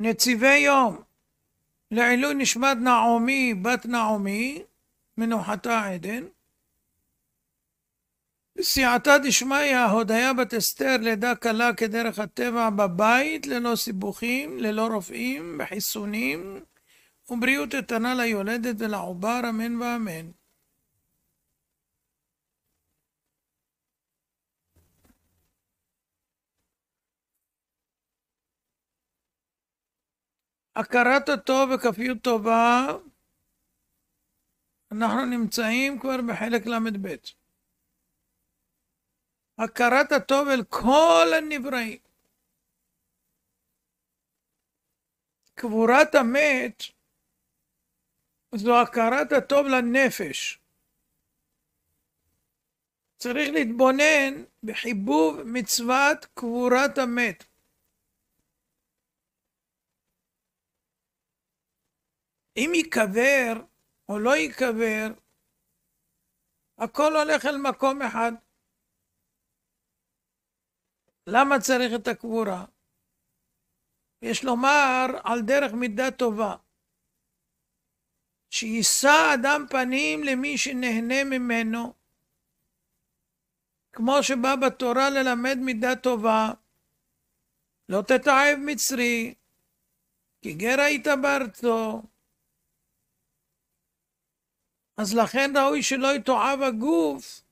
נציבי יום, לעילוי נשמת נעמי, בת נעמי, מנוחתה עדן. סיעתא דשמיא, הודיה בת אסתר, לידה קלה כדרך הטבע בבית, ללא סיבוכים, ללא רופאים, בחיסונים, ובריאות איתנה ליולדת ולעובר, אמן ואמן. הכרת הטוב וכפיות טובה, אנחנו נמצאים כבר בחלק ל"ב. הכרת הטוב אל כל הנבראים. קבורת המת זו הכרת הטוב לנפש. צריך להתבונן בחיבוב מצוות קבורת המת. אם ייקבר או לא ייקבר, הכל הולך אל מקום אחד. למה צריך את הקבורה? יש לומר על דרך מידה טובה. שיישא אדם פנים למי שנהנה ממנו, כמו שבא בתורה ללמד מידה טובה, לא תתעב מצרי, כי גר היית בארצו, אז לכן ראוי שלא יתועב הגוף,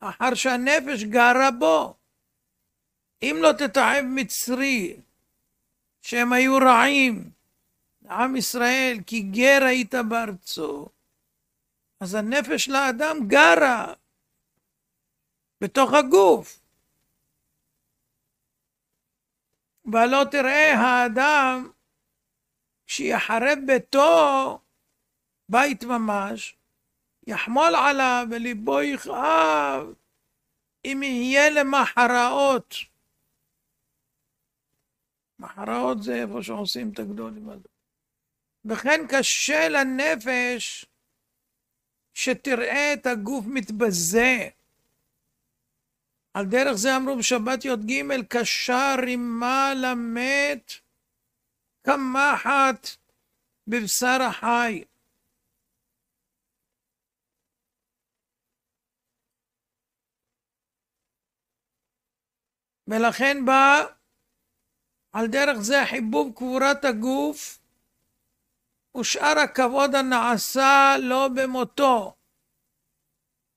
אחר שהנפש גרה בו. אם לא תתעב מצרי, שהם היו רעים לעם ישראל, כי גר היית בארצו, אז הנפש לאדם גרה בתוך הגוף. ולא תראה האדם כשיחרב ביתו, בית ממש, יחמול עליו וליבו יכאב, אם יהיה למחראות. מחראות זה איפה שעושים את הגדולים האלה. וכן קשה לנפש שתראה את הגוף מתבזה. על דרך זה אמרו בשבת י"ג, קשה רימה למת, קמחת בבשר החי. ולכן בא על דרך זה חיבוב קבורת הגוף ושאר הכבוד הנעשה לא במותו.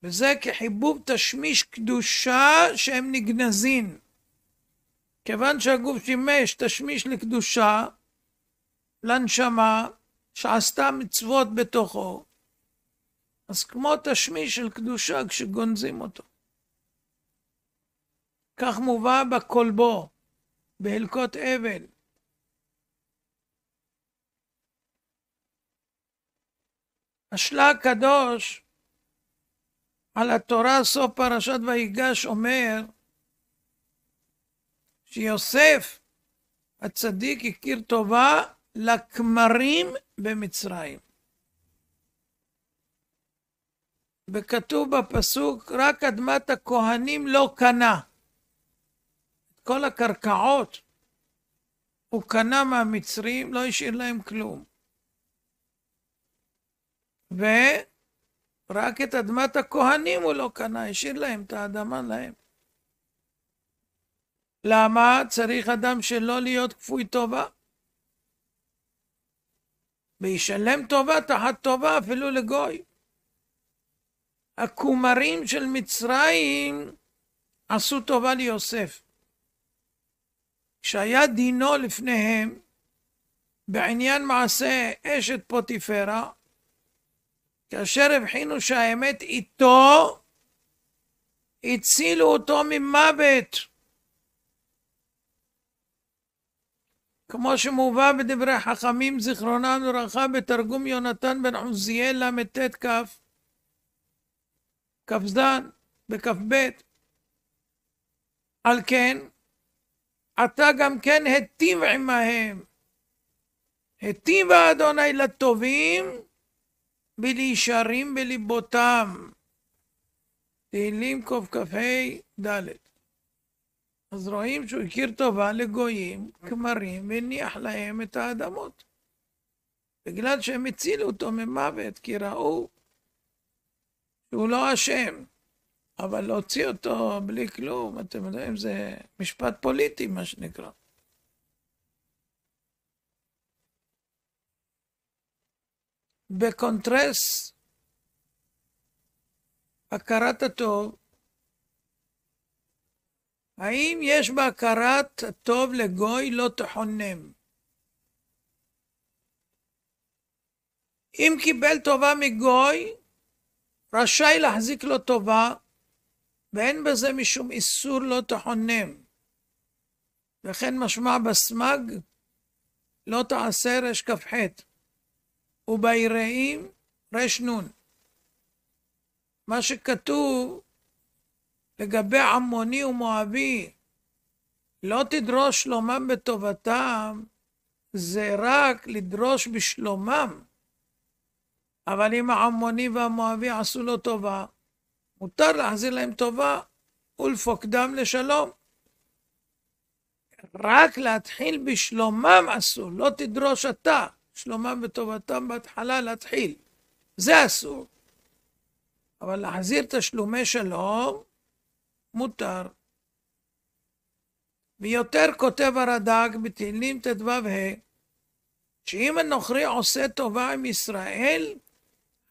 וזה כחיבוב תשמיש קדושה שהם נגנזין. כיוון שהגוף שימש תשמיש לקדושה, לנשמה, שעשתה מצוות בתוכו, אז כמו תשמיש של קדושה כשגונזים אותו. כך מובא בכלבו, בהלקות אבל. השלה הקדוש על התורה, סוף פרשת ויגש, אומר שיוסף הצדיק הכיר טובה לכמרים במצרים. וכתוב בפסוק, רק אדמת הכהנים לא קנה. כל הקרקעות הוא קנה מהמצרים, לא השאיר להם כלום. ורק את אדמת הכהנים הוא לא קנה, השאיר להם את האדמה להם. למה צריך אדם שלא להיות כפוי טובה? וישלם טובה תחת טובה אפילו לגוי. הכומרים של מצרים עשו טובה ליוסף. שהיה דינו לפניהם בעניין מעשה אשת פוטיפרה, כאשר הבחינו שהאמת איתו, הצילו אותו ממוות. כמו שמובא בדברי חכמים זיכרונם לברכה בתרגום יונתן בן עוזיאל ל"ט כ"ף, כ"ז בכ"ב. על כן, אתה גם כן היטיב עמהם. היטיב אדוני לטובים ולישרים בליבותם. תהילים קכ"ה ד'. אז רואים שהוא הכיר טובה לגויים, כמרים, והניח להם את האדמות. בגלל שהם הצילו אותו ממוות, כי ראו שהוא לא אשם. אבל להוציא אותו בלי כלום, אתם יודעים, זה משפט פוליטי, מה שנקרא. בקונטרס, הכרת הטוב, האם יש בהכרת הטוב לגוי לא תחונם? אם קיבל טובה מגוי, רשאי להחזיק לו טובה ואין בזה משום איסור לא תחונם. וכן משמע בסמג, לא תעשה רכ"ח, וביראים רנ. מה שכתוב לגבי עמוני ומואבי, לא תדרוש שלומם בטובתם, זה רק לדרוש בשלומם. אבל אם העמוני והמואבי עשו לו טובה, מותר להחזיר להם טובה ולפוקדם לשלום. רק להתחיל בשלומם אסור, לא תדרוש אתה שלומם וטובתם בהתחלה להתחיל. זה אסור. אבל להחזיר תשלומי שלום, מותר. ויותר כותב הרד"ק בתהילים ט"ו ה' שאם הנוכרי עושה טובה עם ישראל,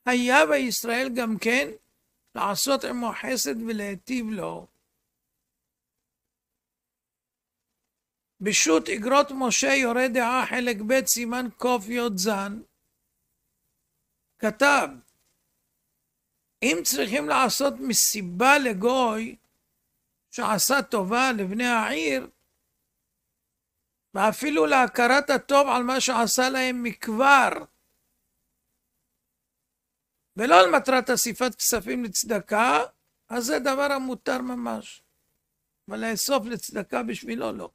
היה בישראל גם כן לעשות עמו חסד ולהיטיב לו. בשו"ת אגרות משה יורה דעה אה חלק ב' סימן קי"ז כתב אם צריכים לעשות מסיבה לגוי שעשה טובה לבני העיר ואפילו להכרת הטוב על מה שעשה להם מכבר ולא על מטרת אסיפת כספים לצדקה, אז זה דבר המותר ממש. אבל לאסוף לצדקה בשבילו לא.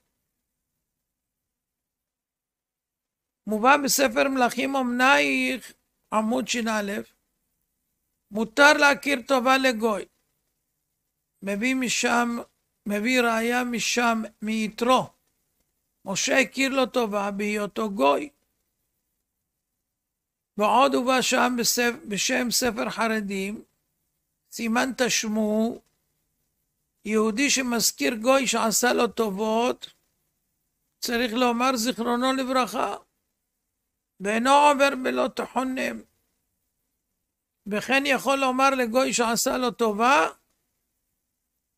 מובא בספר מלכים אומנייך, עמוד ש"א, מותר להכיר טובה לגוי. מביא משם, מביא ראיה משם, מיתרו. משה הכיר לו טובה בהיותו גוי. ועוד הוא בא שם בספר, בשם ספר חרדים, סימן תשמו, יהודי שמזכיר גוי שעשה לו טובות, צריך לומר זיכרונו לברכה, ואינו עובר בלא תחונם. וכן יכול לומר לגוי שעשה לו טובה,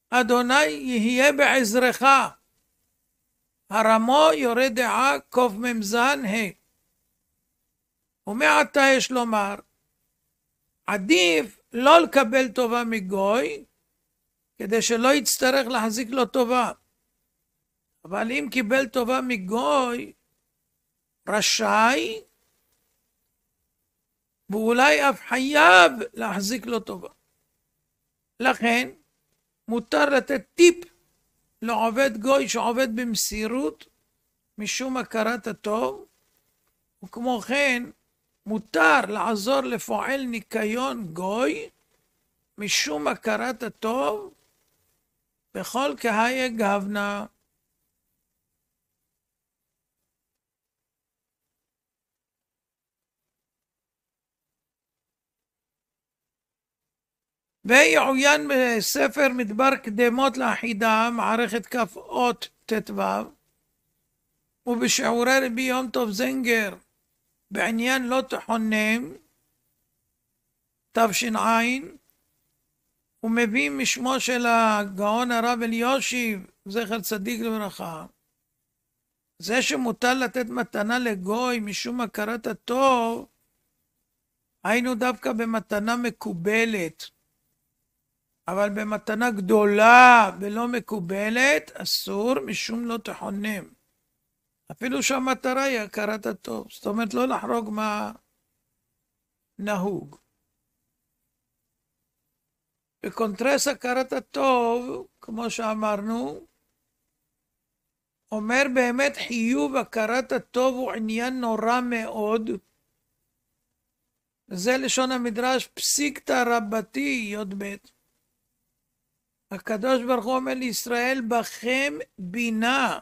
אדוני יהיה בעזרך. הרמו יורה דעה קמ"ז ה'. ומעתה יש לומר, עדיף לא לקבל טובה מגוי, כדי שלא יצטרך להחזיק לו טובה. אבל אם קיבל טובה מגוי, רשאי, ואולי אף חייב להחזיק לו טובה. לכן, מותר לתת טיפ לעובד גוי שעובד במסירות משום הכרת הטוב, וכמו כן, מותר לעזור לפועל ניקיון גוי משום הכרת הטוב בכל כהאי גבנה. ויעוין בספר מדבר קדמות לאחידה, מערכת כ"אות ט"ו, ובשיעורי רבי יום טוב זנגר. בעניין לא תחונם, תש"ע, הוא מביא משמו של הגאון הרב אליושיב, זכר צדיק לברכה, זה שמותר לתת מתנה לגוי משום הכרת הטוב, היינו דווקא במתנה מקובלת. אבל במתנה גדולה ולא מקובלת, אסור משום לא תחונם. אפילו שהמטרה היא הכרת הטוב. זאת אומרת, לא לחרוג מה נהוג. בקונטרס הכרת הטוב, כמו שאמרנו, אומר באמת חיוב הכרת הטוב הוא עניין נורא מאוד. זה לשון המדרש פסיקתא רבתי י"ב. הקדוש ברוך הוא אומר לישראל, בכם בינה.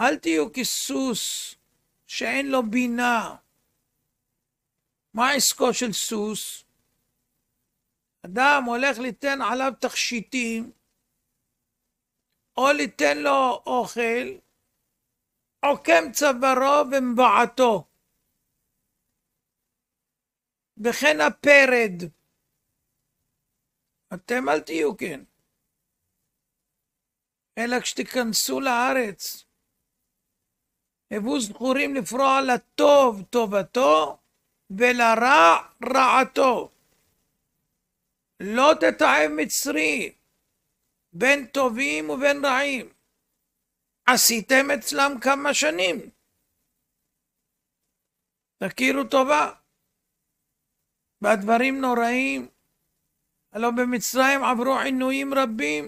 אל תהיו כסוס שאין לו בינה. מה עסקו של סוס? אדם הולך ליתן עליו תכשיטים, או ליתן לו אוכל, עוקם צווארו ומבעתו. וכן הפרד. אתם אל תהיו כן. אלא כשתיכנסו לארץ, הבו זכורים לפרוע לטוב טובתו ולרע רעתו. לא תתעב מצרי בין טובים ובין רעים. עשיתם אצלם כמה שנים. תכירו טובה. והדברים נוראים. הלא במצרים עברו עינויים רבים,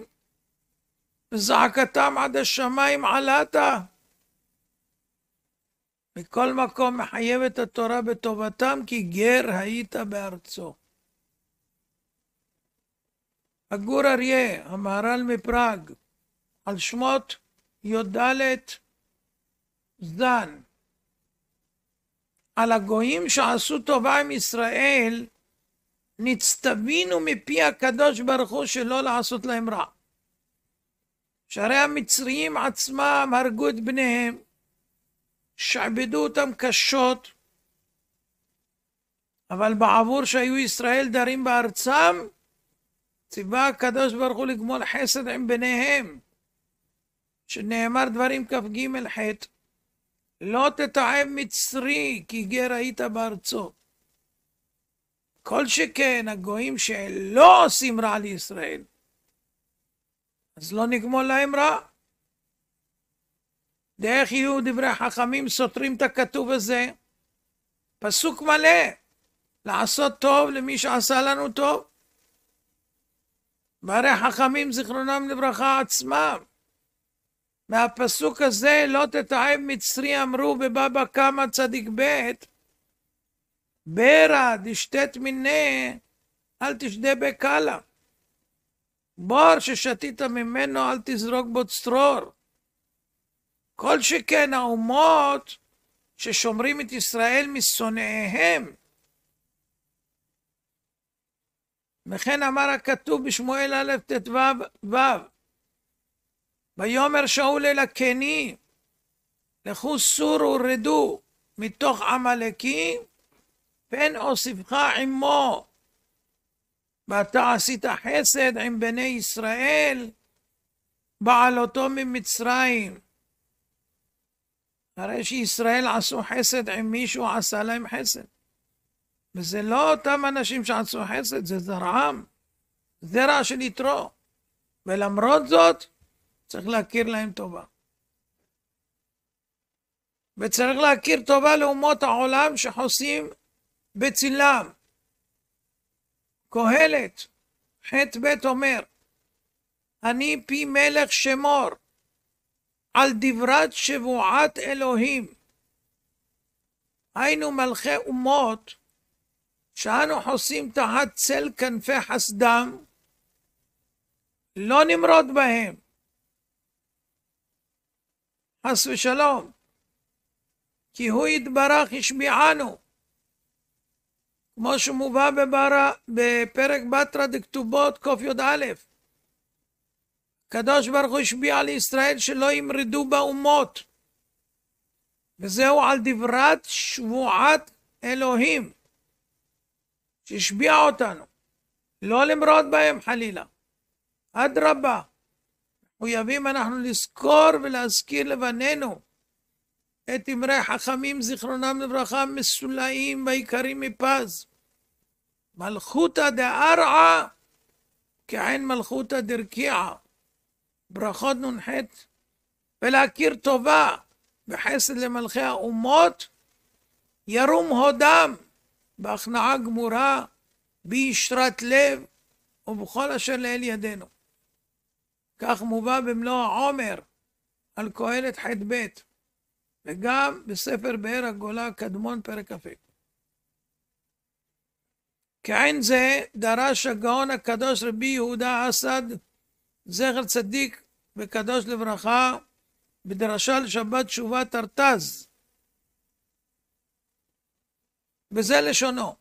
וזעקתם עד השמיים עלתה. מכל מקום מחייבת התורה בטובתם, כי גר היית בארצו. הגור אריה, המהר"ל מפראג, על שמות י"ד זן. על הגויים שעשו טובה עם ישראל, נצטווינו מפי הקדוש ברוך הוא שלא לעשות להם רע. שהרי המצריים עצמם הרגו את בניהם, שעבדו אותם קשות, אבל בעבור שהיו ישראל דרים בארצם, ציווה הקדוש ברוך הוא לגמול חסד עם בניהם, שנאמר דברים כ"ג ח' לא תתעב מצרי כי גר היית בארצו. כל שכן הגויים שלא עושים רע לישראל, אז לא נגמול להם רע. דרך יהיו דברי חכמים סותרים את הכתוב הזה? פסוק מלא, לעשות טוב למי שעשה לנו טוב. והרי חכמים זיכרונם לברכה עצמם. מהפסוק הזה לא תתעב מצרי אמרו בבבא קמא צדיק ב' ברא דשתת מיניה אל תשדה בקלה. בור ששתית ממנו אל תזרוק בו צרור. כל שכן האומות ששומרים את ישראל משונאיהם. וכן אמר הכתוב בשמואל א' ט"ו ו' ויאמר שאול אל הקני לכו סור ורדו מתוך עמלקי, פן אוסיפך עמו ואתה עשית חסד עם בני ישראל בעלותו ממצרים הרי שישראל עשו חסד עם מישהו, עשה להם חסד. וזה לא אותם אנשים שעשו חסד, זה זרעם, זרע של יתרו. ולמרות זאת, צריך להכיר להם טובה. וצריך להכיר טובה לאומות העולם שחוסים בצילם. קהלת, ח"ב אומר, אני פי מלך שמור, על דברת שבועת אלוהים. היינו מלכי אומות שאנו חוסים תחת צל כנפי חסדם, לא נמרוד בהם. חס ושלום, כי הוא יתברך השביענו, כמו שמובא בפרק בתרא דכתובות קי"א. הקדוש ברוך הוא השביע על ישראל שלא ימרדו באומות. וזהו על דברת שבועת אלוהים, שהשביע אותנו. לא למרוד בהם חלילה. אדרבה, מחויבים אנחנו לזכור ולהזכיר לבנינו את אמרי חכמים זיכרונם לברכה מסולאים ויקרים מפז. מלכותא דארעא כעין מלכותא דרכיעא. ברכות נ"ח, ולהכיר טובה וחסד למלכי האומות, ירום הודם בהכנעה גמורה, בישרת לב ובכל אשר לאל ידינו. כך מובא במלוא העומר על קהלת ח"ב, וגם בספר באר הגולה קדמון פרק כ"ה. כעין זה דרש הגאון הקדוש רבי יהודה אסד, זכר צדיק וקדוש לברכה, בדרשה לשבת תשובה תרטז. וזה לשונו.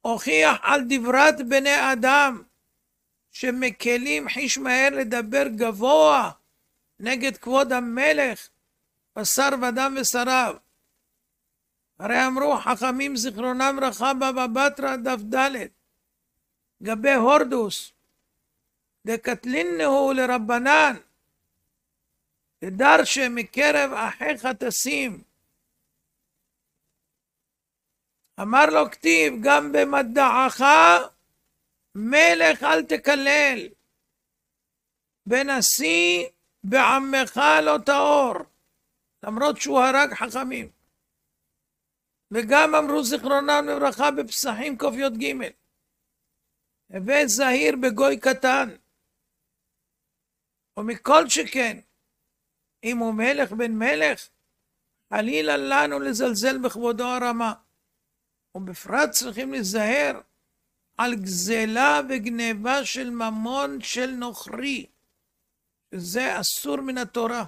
הוכיח על דברת בני אדם שמקלים חיש מהר לדבר גבוה נגד כבוד המלך, בשר ודם ושריו. הרי אמרו חכמים זיכרונם רחב בבא בתרא דף ד', גבי הורדוס, דקטלינהו לרבנן, לדרשה מקרב אחיך תשים. אמר לו כתיב, גם במדעך מלך אל תקלל, בנשיא בעמך לא טהור, למרות שהוא הרג חכמים. וגם אמרו זיכרונם לברכה בפסחים קי"ג, הווה זהיר בגוי קטן. ומכל שכן, אם הוא מלך בן מלך, חלילה לנו לזלזל בכבודו הרמה. ובפרט צריכים להיזהר על גזלה וגניבה של ממון של נוכרי, שזה אסור מן התורה.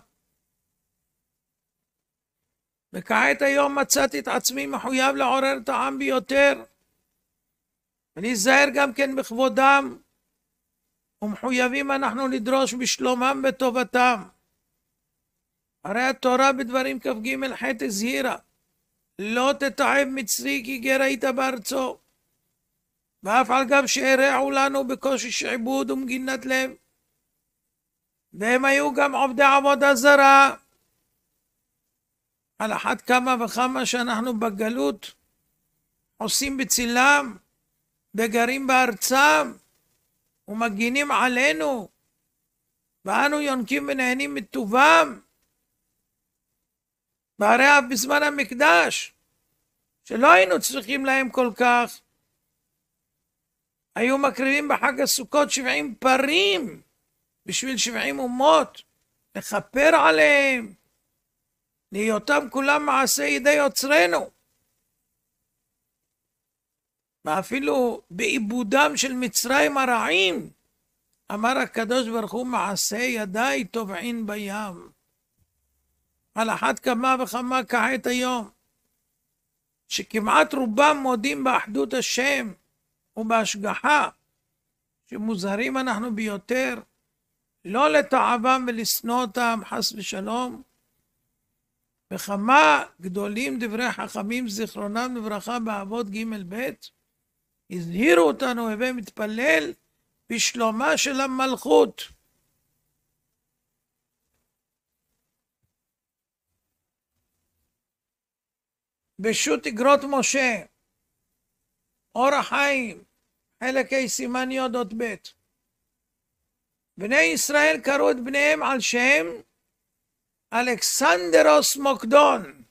וכעת היום מצאתי את עצמי מחויב לעורר את העם ביותר, ולהיזהר גם כן בכבודם ומחויבים אנחנו לדרוש בשלומם וטובתם. הרי התורה בדברים כ"ג ח' הזהירה, לא תתעב מצרי כי גר היית בארצו. ואף על גב שהרעו לנו בקושי שעבוד ומגינת לב. והם היו גם עובדי עבודה זרה. על אחת כמה וכמה שאנחנו בגלות עושים בצילם וגרים בארצם. ומגינים עלינו, ואנו יונקים ונהנים מטובם. והרי אף בזמן המקדש, שלא היינו צריכים להם כל כך, היו מקריבים בחג הסוכות 70 פרים בשביל 70 אומות, לכפר עליהם, להיותם כולם מעשה ידי יוצרנו. ואפילו בעיבודם של מצרים הרעים, אמר הקדוש ברוך הוא, מעשה ידיי טובעין בים. על אחת כמה וכמה כעת היום, שכמעט רובם מודים באחדות השם ובהשגחה, שמוזהרים אנחנו ביותר, לא לתעבם ולשנוא אותם, חס ושלום. וכמה גדולים דברי חכמים זיכרונם לברכה באבות ג' ב' הזהירו אותנו, הווה מתפלל, בשלומה של המלכות. בשו"ת אגרות משה, אור החיים, חלק ה' סימן י' אות ב'. בני ישראל קראו את בניהם על שם אלכסנדרוס מוקדון.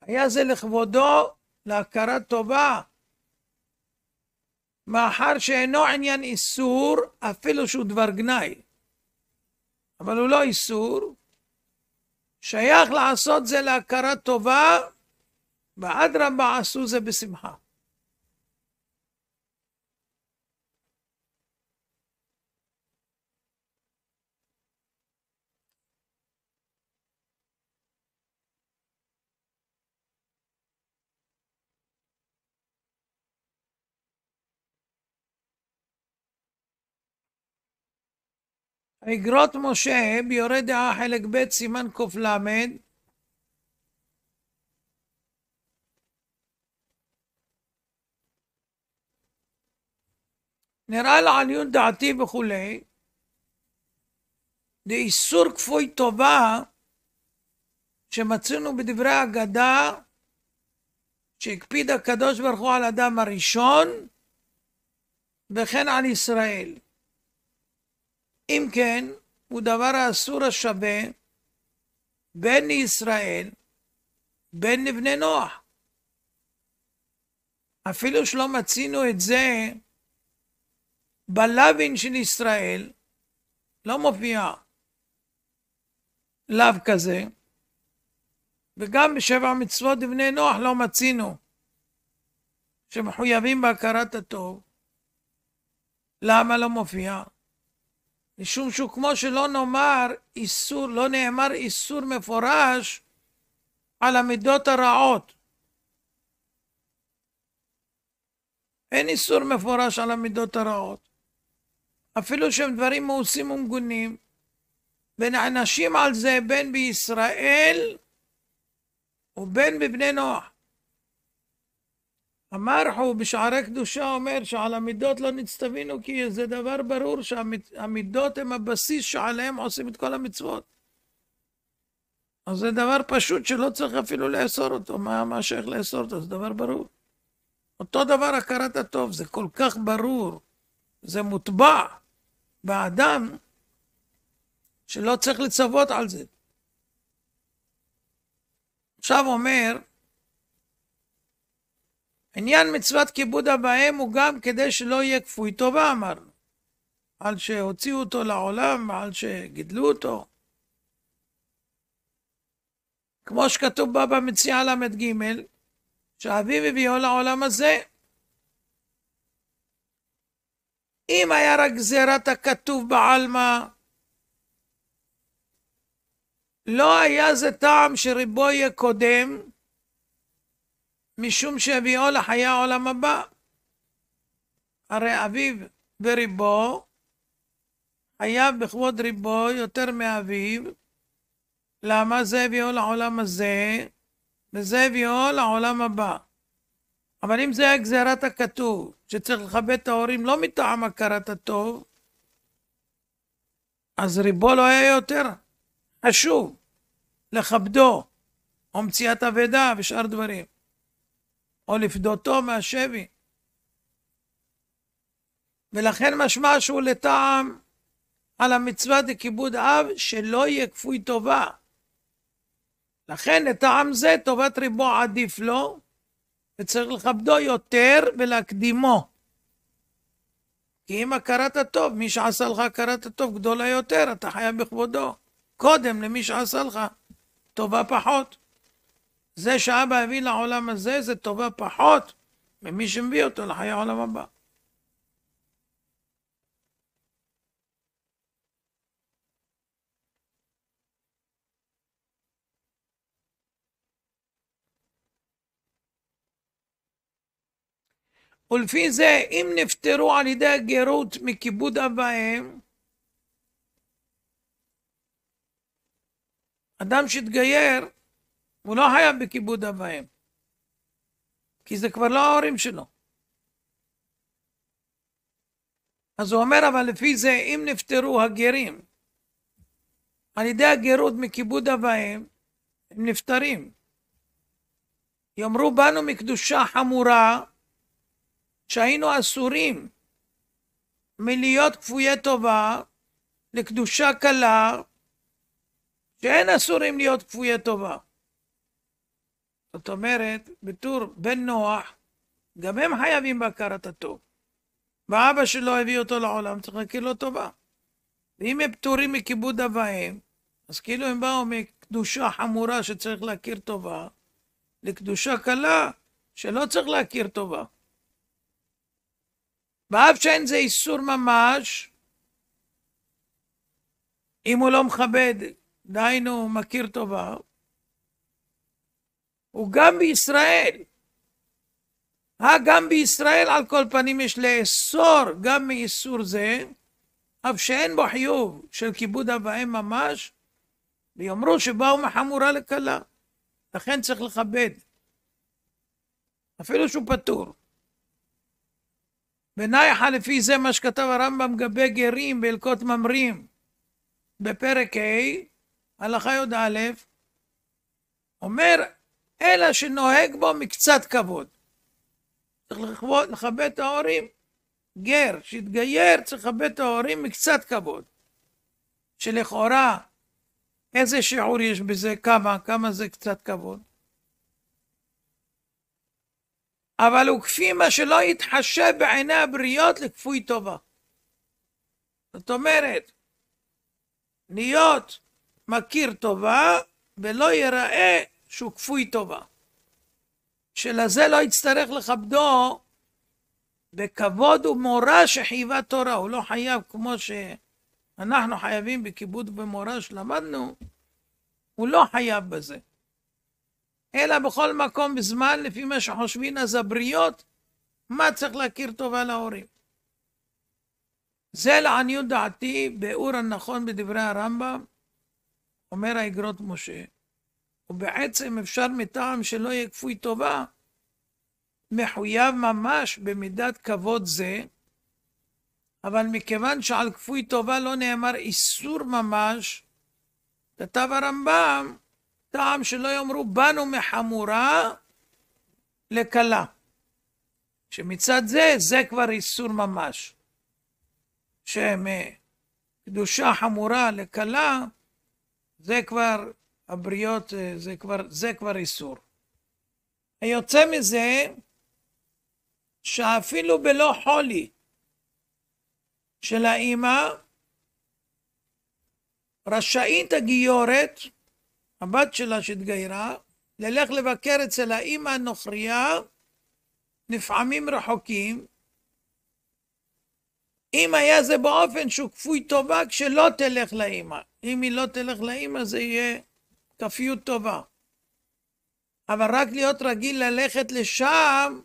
היה זה לכבודו, להכרת טובה, מאחר שאינו עניין איסור, אפילו שהוא דבר גנאי. אבל הוא לא איסור. שייך לעשות זה להכרת טובה, ואדרבה עשו זה בשמחה. אגרות משה ביורה דעה חלק ב' סימן קל נראה לעליון דעתי וכולי, דאיסור כפוי טובה שמצאנו בדברי אגדה שהקפיד הקדוש ברוך הוא על אדם הראשון וכן על ישראל. אם כן, הוא דבר האסור השווה בין לישראל, בין לבני נוח. אפילו שלא מצינו את זה בלאווין של ישראל, לא מופיע לאו כזה, וגם בשבע מצוות לבני נוח לא מצינו שמחויבים בהכרת הטוב. למה לא מופיע? משום שהוא כמו שלא נאמר איסור, לא נאמר איסור מפורש על המידות הרעות. אין איסור מפורש על המידות הרעות. אפילו שהם דברים מעושים ומגונים, ונענשים על זה בין בישראל ובין בבני נוח. המרחו בשערי קדושה אומר שעל המידות לא נצטווינו כי זה דבר ברור שהמידות הם הבסיס שעליהם עושים את כל המצוות. אז זה דבר פשוט שלא צריך אפילו לאסור אותו, מה, מה שייך לאסור אותו? זה דבר ברור. אותו דבר הכרת הטוב, זה כל כך ברור, זה מוטבע באדם שלא צריך לצוות על זה. עכשיו אומר, עניין מצוות כיבוד הבהם הוא גם כדי שלא יהיה כפוי טובה, אמרנו. על שהוציאו אותו לעולם, על שגידלו אותו. כמו שכתוב בבא במציאה ל"ג, שאביו הביאו לעולם הזה. אם היה רק גזירת הכתוב בעלמא, לא היה זה טעם שריבו יהיה קודם, משום שהביאו לחיי העולם הבא. הרי אביו וריבו, חייב בכבוד ריבו יותר מאביו. למה זה הביאו לעולם הזה, וזה הביאו לעולם הבא. אבל אם זה היה גזירת הכתוב, שצריך לכבד את ההורים לא מטעם הכרת הטוב, אז ריבו לא היה יותר חשוב לכבדו, או מציאת אבדה ושאר דברים. או לפדותו מהשבי. ולכן משמע שהוא לטעם על המצווה דכיבוד אב, שלא יהיה כפוי טובה. לכן לטעם זה טובת ריבו עדיף לו, וצריך לכבדו יותר ולהקדימו. כי אם הכרת הטוב, מי שעשה לך הכרת הטוב גדולה יותר, אתה חייב בכבודו. קודם למי שעשה לך טובה פחות. זה שאבא הביא לעולם הזה, זה טובה פחות ממי שמביא אותו לחיי העולם הבא. ולפי זה, אם נפטרו על ידי הגרות מכיבוד אביהם, אדם שהתגייר, הוא לא חייב בכיבוד אב ואם. כי זה כבר לא ההורים שלו. אז הוא אומר, אבל לפי זה, אם נפטרו הגרים, על ידי הגרות מכיבוד אב ואם, הם נפטרים. יאמרו בנו מקדושה חמורה, שהיינו אסורים מלהיות כפויי טובה לקדושה קלה, שאין אסורים להיות כפויי טובה. זאת אומרת, בתור בן נוח, גם הם חייבים בהכרת הטוב. ואבא שלו הביא אותו לעולם, צריך להכיר לו טובה. ואם הם פטורים מכיבוד אב ואם, אז כאילו הם באו מקדושה חמורה שצריך להכיר טובה, לקדושה קלה שלא צריך להכיר טובה. ואף שאין זה איסור ממש, אם הוא לא מכבד, דהיינו מכיר טובה, הוא גם בישראל. גם בישראל על כל פנים יש לאסור גם מאיסור זה, אף שאין בו חיוב של כיבוד אב ואם ממש, ויאמרו שבאו מחמורה לקלה. לכן צריך לכבד. אפילו שהוא פטור. בנייחה לפי זה מה שכתב הרמב"ם גבי גרים בהלקות ממרים בפרק ה', הלכה י"א, אומר אלא שנוהג בו מקצת כבוד. צריך לכבוד, לכבד את ההורים. גר שהתגייר צריך לכבד את ההורים מקצת כבוד. שלכאורה, איזה שיעור יש בזה? כמה? כמה זה קצת כבוד? אבל הוא כפי מה שלא יתחשב בעיני הבריות לכפוי טובה. זאת אומרת, להיות מכיר טובה ולא ייראה שהוא כפוי טובה. שלזה לא יצטרך לכבדו בכבוד ומורא שחייבה תורה. הוא לא חייב כמו שאנחנו חייבים בכיבוד ובמורא שלמדנו, הוא לא חייב בזה. אלא בכל מקום בזמן, לפי מה שחושבים אז הבריות, מה צריך להכיר טובה להורים. זה לעניות דעתי, באור הנכון בדברי הרמב"ם, אומר האגרות משה. ובעצם אפשר מטעם שלא יהיה כפוי טובה, מחויב ממש במידת כבוד זה, אבל מכיוון שעל כפוי טובה לא נאמר איסור ממש, כתב הרמב"ם, טעם שלא יאמרו בנו מחמורה לקלה. שמצד זה, זה כבר איסור ממש. שמקדושה חמורה לקלה, זה כבר הבריות, אה, זה כבר, זה כבר איסור. היוצא מזה, שאפילו בלא חולי של האימא, רשאית הגיורת, הבת שלה שהתגיירה, ללך לבקר אצל האימא הנוכריה נפעמים רחוקים. אם היה זה באופן שהוא כפוי טובה, כשלא תלך לאימא. אם היא לא תלך לאימא זה יהיה כפיות טובה. אבל רק להיות רגיל ללכת לשם,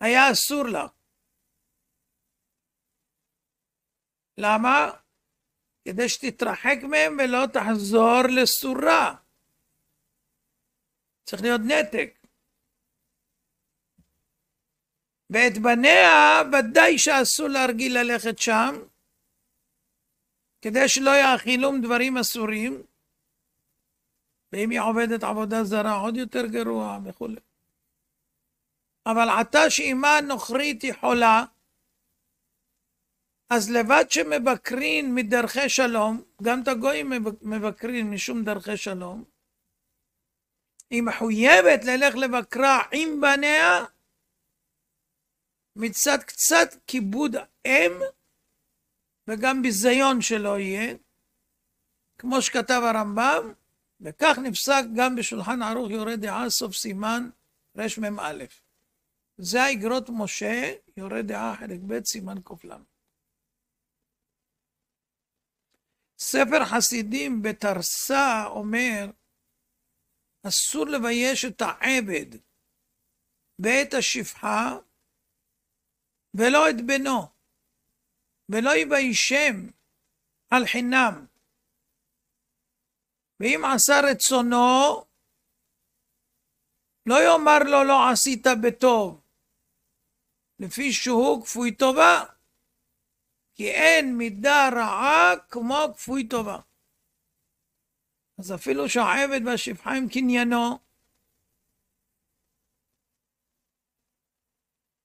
היה אסור לה. למה? כדי שתתרחק מהם ולא תחזור לסורה. צריך להיות נתק. ואת בניה ודאי שאסור להרגיל ללכת שם, כדי שלא יאכילום דברים אסורים, ואם היא עובדת עבודה זרה, עוד יותר גרוע וכולי. אבל עתה שאימה נוכרית היא חולה, אז לבד שמבקרין מדרכי שלום, גם את הגויים מבקרין משום דרכי שלום, היא מחויבת ללך לבקרה עם בניה מצד קצת כיבוד אם וגם ביזיון שלא יהיה, כמו שכתב הרמב"ם, וכך נפסק גם בשולחן ערוך יורה דעה סוף סימן רמ"א. זה האגרות משה, יורה דעה חלק ב', סימן ק"ל. ספר חסידים בתרסה אומר, אסור לבייש את העבד ואת השפחה ולא את בנו, ולא יביישם על חינם. ואם עשה רצונו, לא יאמר לו לא עשית בטוב, לפי שהוא כפוי טובה, כי אין מידה רעה כמו כפוי טובה. אז אפילו שהעבד והשפחה עם קניינו,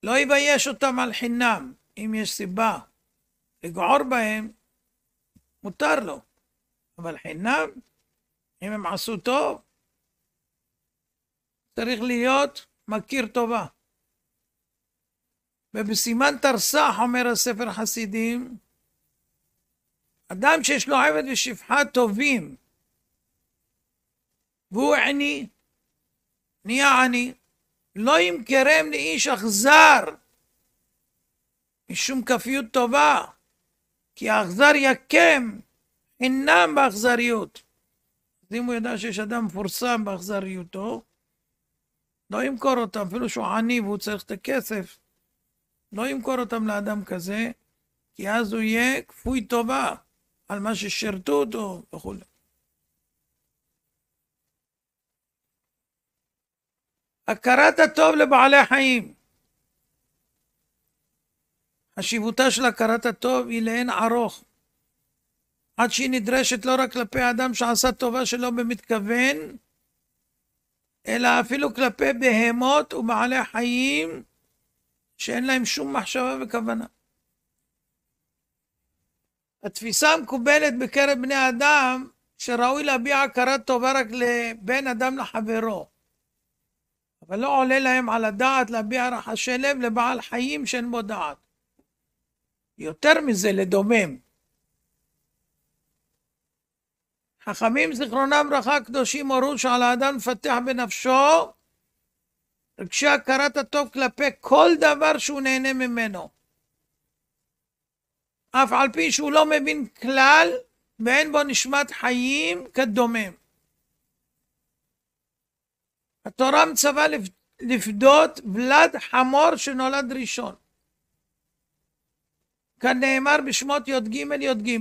לא יבייש אותם על חינם, אם יש סיבה לגעור בהם, מותר לו, אבל חינם אם הם עשו טוב, צריך להיות מכיר טובה. ובסימן תרס"ח, אומר הספר חסידים, אדם שיש לו עבד ושפחה טובים, והוא עני, נהיה עני, לא ימכרם לאיש אכזר, משום כפיות טובה, כי האכזר יקם חינם באכזריות. אם הוא ידע שיש אדם מפורסם באכזריותו, לא ימכור אותם, אפילו שהוא עני והוא צריך את הכסף, לא ימכור אותם לאדם כזה, כי אז הוא יהיה כפוי טובה על מה ששירתו אותו וכולי. הכרת הטוב לבעלי חיים. חשיבותה של הכרת הטוב היא לאין ערוך. עד שהיא נדרשת לא רק כלפי האדם שעשה טובה שלא במתכוון, אלא אפילו כלפי בהמות ובעלי חיים שאין להם שום מחשבה וכוונה. התפיסה המקובלת בקרב בני אדם שראוי להביע הכרת טובה רק לבין אדם לחברו, אבל לא עולה להם על הדעת להביע רחשי לב לבעל חיים שאין בו דעת. יותר מזה, לדומם. חכמים זיכרונם ברכה קדושים הורו שעל האדם לפתח בנפשו רגשי הכרת הטוב כלפי כל דבר שהוא נהנה ממנו. אף על פי שהוא לא מבין כלל ואין בו נשמת חיים כדומם. התורה מצווה לפדות ולד חמור שנולד ראשון. כאן נאמר בשמות י"ג י"ג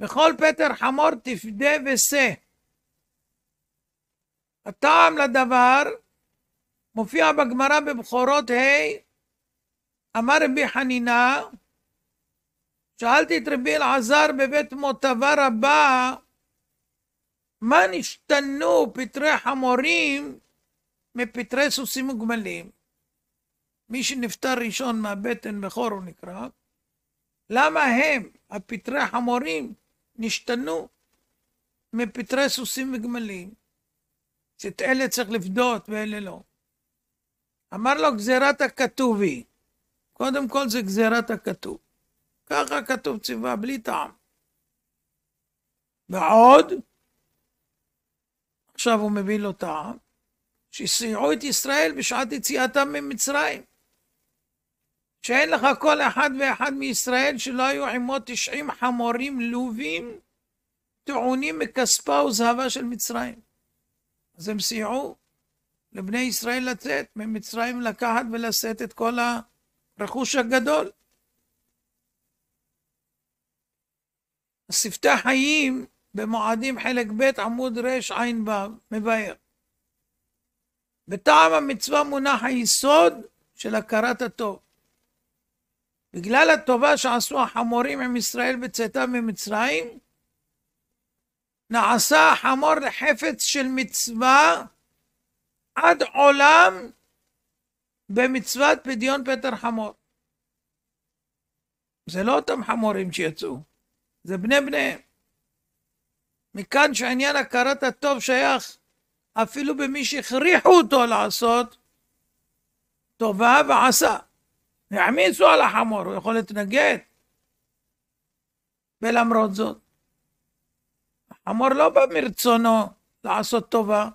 וכל פטר חמור תפדה ושא. הטעם לדבר מופיע בגמרא בבכורות ה', hey, אמר רבי חנינה, שאלתי את רבי אלעזר בבית מוטבה רבה, מה נשתנו פטרי חמורים מפטרי סוסים וגמלים? מי שנפטר ראשון מהבטן בכור הוא נקרא, למה הם, הפטרי חמורים, נשתנו מפטרי סוסים וגמלים, שאת אלה צריך לפדות ואלה לא. אמר לו, גזירת הכתוב היא. קודם כל זה גזירת הכתוב. ככה כתוב ציווה, בלי טעם. ועוד, עכשיו הוא מביא לו טעם, שסייעו את ישראל בשעת יציאתם ממצרים. שאין לך כל אחד ואחד מישראל שלא היו עמו תשעים חמורים לובים טעונים מכספה וזהבה של מצרים. אז הם סייעו לבני ישראל לצאת, ממצרים לקחת ולשאת את כל הרכוש הגדול. השפתי חיים במועדים חלק ב' עמוד רע"ו מבאר. בטעם המצווה מונח היסוד של הכרת הטוב. בגלל הטובה שעשו החמורים עם ישראל בצאתם ממצרים, נעשה החמור לחפץ של מצווה עד עולם במצוות פדיון פטר חמור. זה לא אותם חמורים שיצאו, זה בני בניהם. מכאן שעניין הכרת הטוב שייך אפילו במי שהכריחו אותו לעשות טובה ועשה. יעמיסו על החמור, הוא יכול להתנגד. ולמרות זאת, החמור לא בא מרצונו לעשות טובה.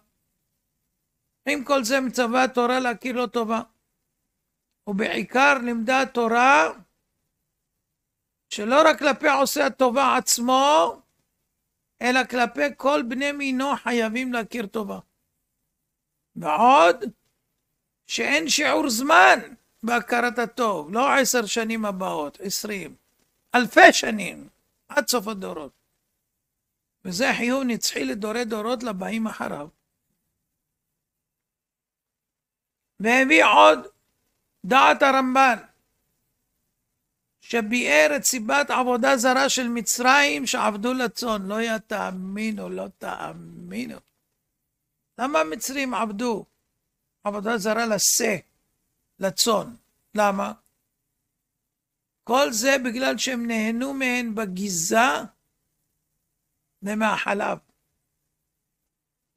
עם כל זה מצווה התורה להכיר לו טובה. ובעיקר לימדה התורה שלא רק כלפי עושה הטובה עצמו, אלא כלפי כל בני מינו חייבים להכיר טובה. ועוד שאין שיעור זמן בהכרת הטוב, לא עשר שנים הבאות, עשרים, אלפי שנים, עד סוף הדורות. וזה חיוב נצחי לדורי דורות לבאים אחריו. והביא עוד דעת הרמב"ן, שביאר את סיבת עבודה זרה של מצרים שעבדו לצאן. לא היה תאמינו, לא תאמינו. למה המצרים עבדו עבודה זרה לשה? לצאן. למה? כל זה בגלל שהם נהנו מהן בגיזה ומהחלב.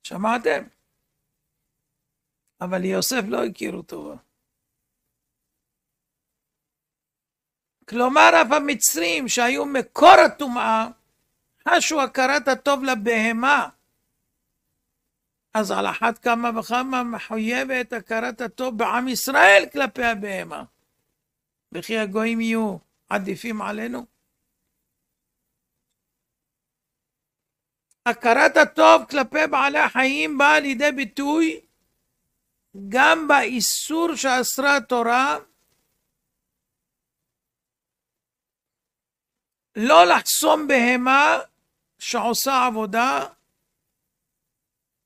שמעתם? אבל יוסף לא הכירו טובה. כלומר, אף המצרים שהיו מקור הטומאה, חשו הכרת הטוב לבהמה אז על אחת כמה וכמה מחויבת הכרת הטוב בעם ישראל כלפי הבהמה. וכי הגויים יהיו עדיפים עלינו? הכרת הטוב כלפי בעלי החיים באה לידי ביטוי גם באיסור שאסרה התורה לא לחסום בהמה שעושה עבודה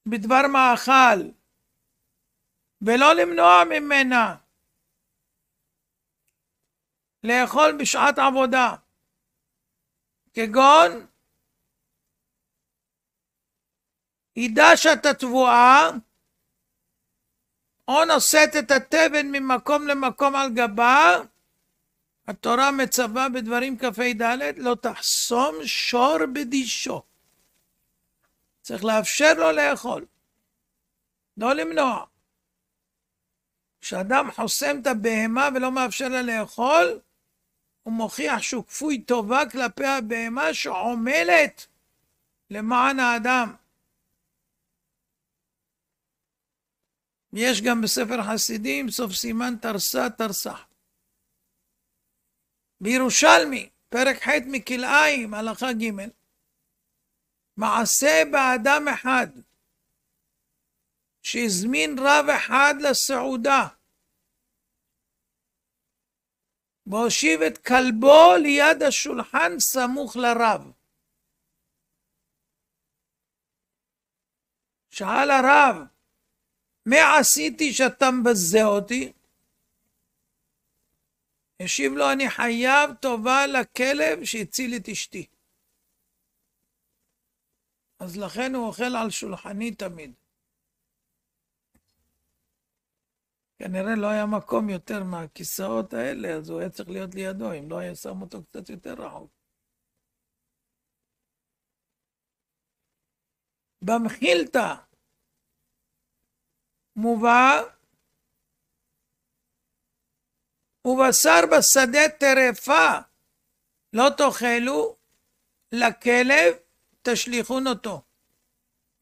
בדבר מאכל, ולא למנוע ממנה לאכול בשעת עבודה, כגון הידשת התבואה או נושאת את התבן ממקום למקום על גבה, התורה מצווה בדברים כ"ה ד' לא תחסום שור בדישו. צריך לאפשר לו לאכול, לא למנוע. כשאדם חוסם את הבהמה ולא מאפשר לה לאכול, הוא מוכיח שהוא כפוי טובה כלפי הבהמה שעומלת למען האדם. יש גם בספר חסידים, סוף סימן תרסה תרסה. בירושלמי, פרק ח' מכלאיים, הלכה ג' מעשה באדם אחד, שהזמין רב אחד לסעודה, והושיב את כלבו ליד השולחן סמוך לרב. שאל הרב, מה עשיתי שאתה מבזה אותי? השיב לו, אני חייב טובה לכלב שהציל את אשתי. אז לכן הוא אוכל על שולחני תמיד. כנראה לא היה מקום יותר מהכיסאות האלה, אז הוא היה צריך להיות לידו, אם לא היה שם אותו קצת יותר רחוק. במחילתא מובא ובשר בשדה טרפה לא תאכלו לכלב תשליכון אותו.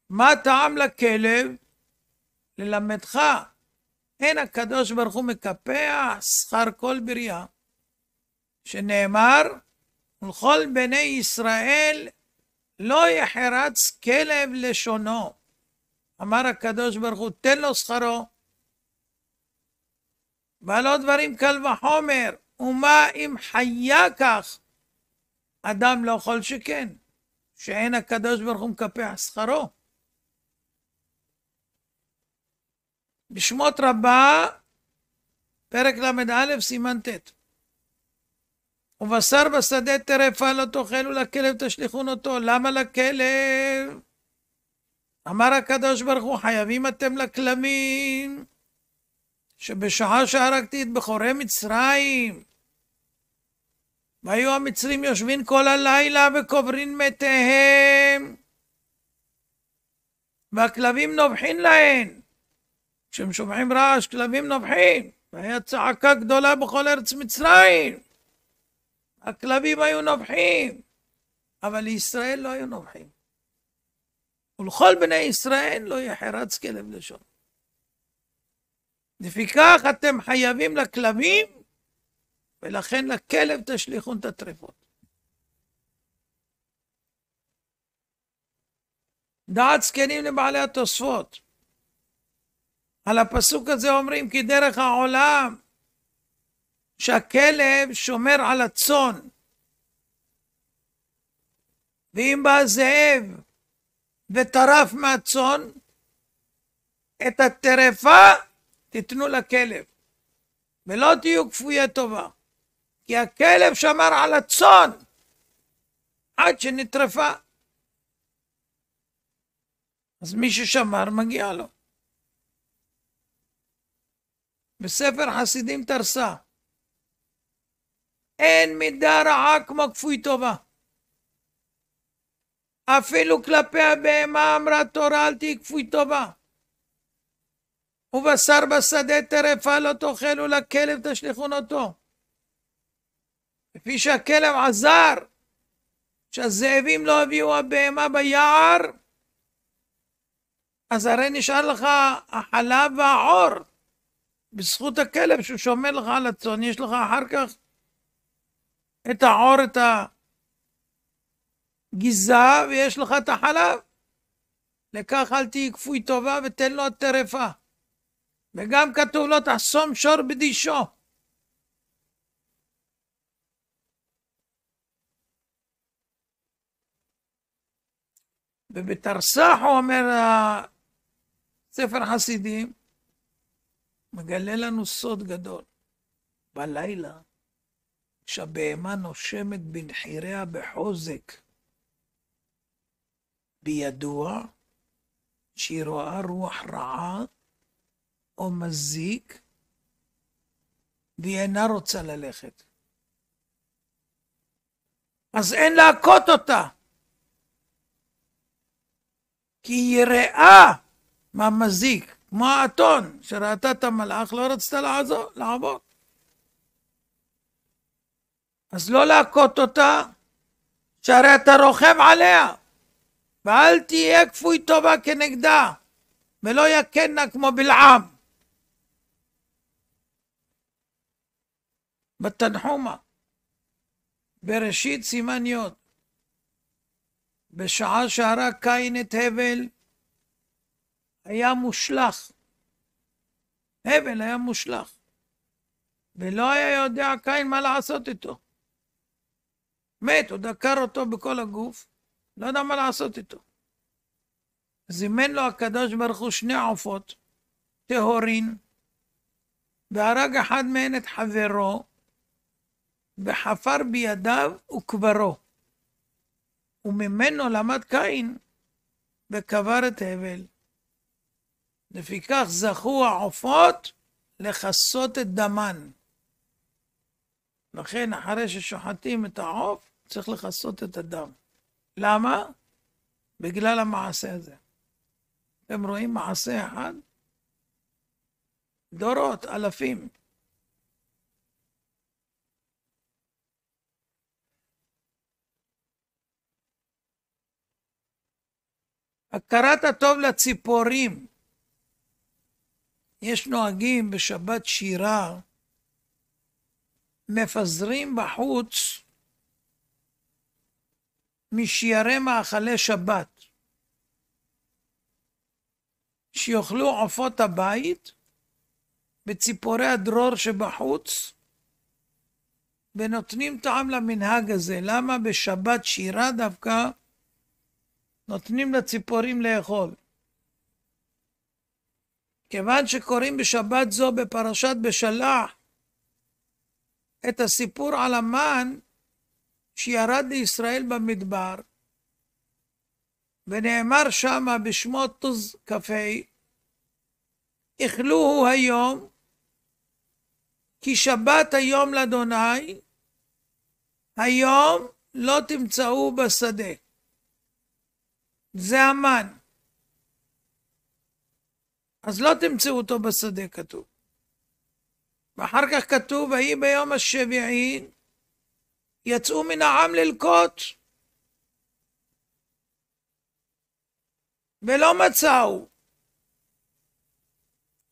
מה טעם לכלב? ללמדך. אין הקדוש ברוך הוא מקפח שכר כל בריאה, שנאמר, ולכל בני ישראל לא יחרץ כלב לשונו. אמר הקדוש ברוך הוא, תן לו שכרו. ועל דברים קל וחומר, ומה אם חיה כך, אדם לא יכול שכן. שאין הקדוש ברוך הוא מקפח שכרו. בשמות רבה, פרק ל"א, סימן ט'. ובשר בשדה טרפה לא תאכל ולכלב תשליכון אותו. למה לכלב? אמר הקדוש ברוך הוא, חייבים אתם לכלמים שבשעה שהרגתי את בכורי מצרים, והיו המצרים יושבים כל הלילה וקוברים מתיהם, והכלבים נובחים להם. כשהם שומעים רעש, כלבים נובחים. והיה צעקה גדולה בכל ארץ מצרים. הכלבים היו נובחים, אבל לישראל לא היו נובחים. ולכל בני ישראל לא יחרץ כלב לשון. לפיכך אתם חייבים לכלבים ולכן לכלב תשליכון את הטריפות. דעת זקנים לבעלי התוספות. על הפסוק הזה אומרים כי דרך העולם שהכלב שומר על הצאן. ואם בא זאב וטרף מהצאן, את הטרפה תיתנו לכלב, ולא תהיו כפויי טובה. כי הכלב שמר על הצאן עד שנטרפה. אז מי ששמר מגיע לו. בספר חסידים תרסה, אין מידה רעה כמו כפוי טובה. אפילו כלפי הבהמה אמרה תורה אל תהי כפוי טובה. ובשר בשדה טרפה לא תאכלו לכלב תשליכון אותו. לפי שהכלב עזר, שהזאבים לא הביאו הבהמה ביער, אז הרי נשאר לך החלב והעור. בזכות הכלב שהוא שומר לך על הצאן, יש לך אחר כך את העור, את הגיזה, ויש לך את החלב. לכך אל תהיי כפוי טובה ותן לו את טרפה. וגם כתוב לו תחסום שור בדישו. ובתרס"ח, הוא אומר ספר חסידים, מגלה לנו סוד גדול. בלילה, כשהבהמה נושמת בנחיריה בחוזק, בידוע שהיא רואה רוח רעה או מזיק, והיא אינה רוצה ללכת. אז אין להכות אותה. כי היא ראה מה מזיק, כמו האתון, שראתה את המלאך, לא רצתה לעזור, לעבוד. אז לא להכות אותה, שהרי אתה רוכב עליה, ואל תהיה כפוי טובה כנגדה, ולא יכנה כמו בלעם. בתנחומה, בראשית סימן יוד, בשעה שהרג קין את הבל, היה מושלך. הבל היה מושלך. ולא היה יודע קין מה לעשות איתו. מת, הוא דקר אותו בכל הגוף, לא יודע מה לעשות איתו. זימן לו הקדוש ברוך הוא שני עופות טהורין, והרג אחד מהן את חברו, וחפר בידיו וקברו. וממנו למד קין וקבר את הבל. לפיכך זכו העופות לכסות את דמן. לכן אחרי ששוחטים את העוף, צריך לכסות את הדם. למה? בגלל המעשה הזה. אתם רואים מעשה אחד? דורות, אלפים. הכרת הטוב לציפורים. יש נוהגים בשבת שירה, מפזרים בחוץ משיירי מאכלי שבת, שיאכלו עופות הבית בציפורי הדרור שבחוץ, ונותנים טעם למנהג הזה. למה בשבת שירה דווקא נותנים לציפורים לאכול. כיוון שקוראים בשבת זו בפרשת בשלח את הסיפור על המן שירד לישראל במדבר, ונאמר שמה בשמות תוז כ"ה, אכלוהו היום, כי שבת היום לאדוני, היום לא תמצאו בשדה. זה המן. אז לא תמצאו אותו בשדה כתוב. ואחר כך כתוב, ויהי ביום השביעי, יצאו מן העם ללקוט. ולא מצאו.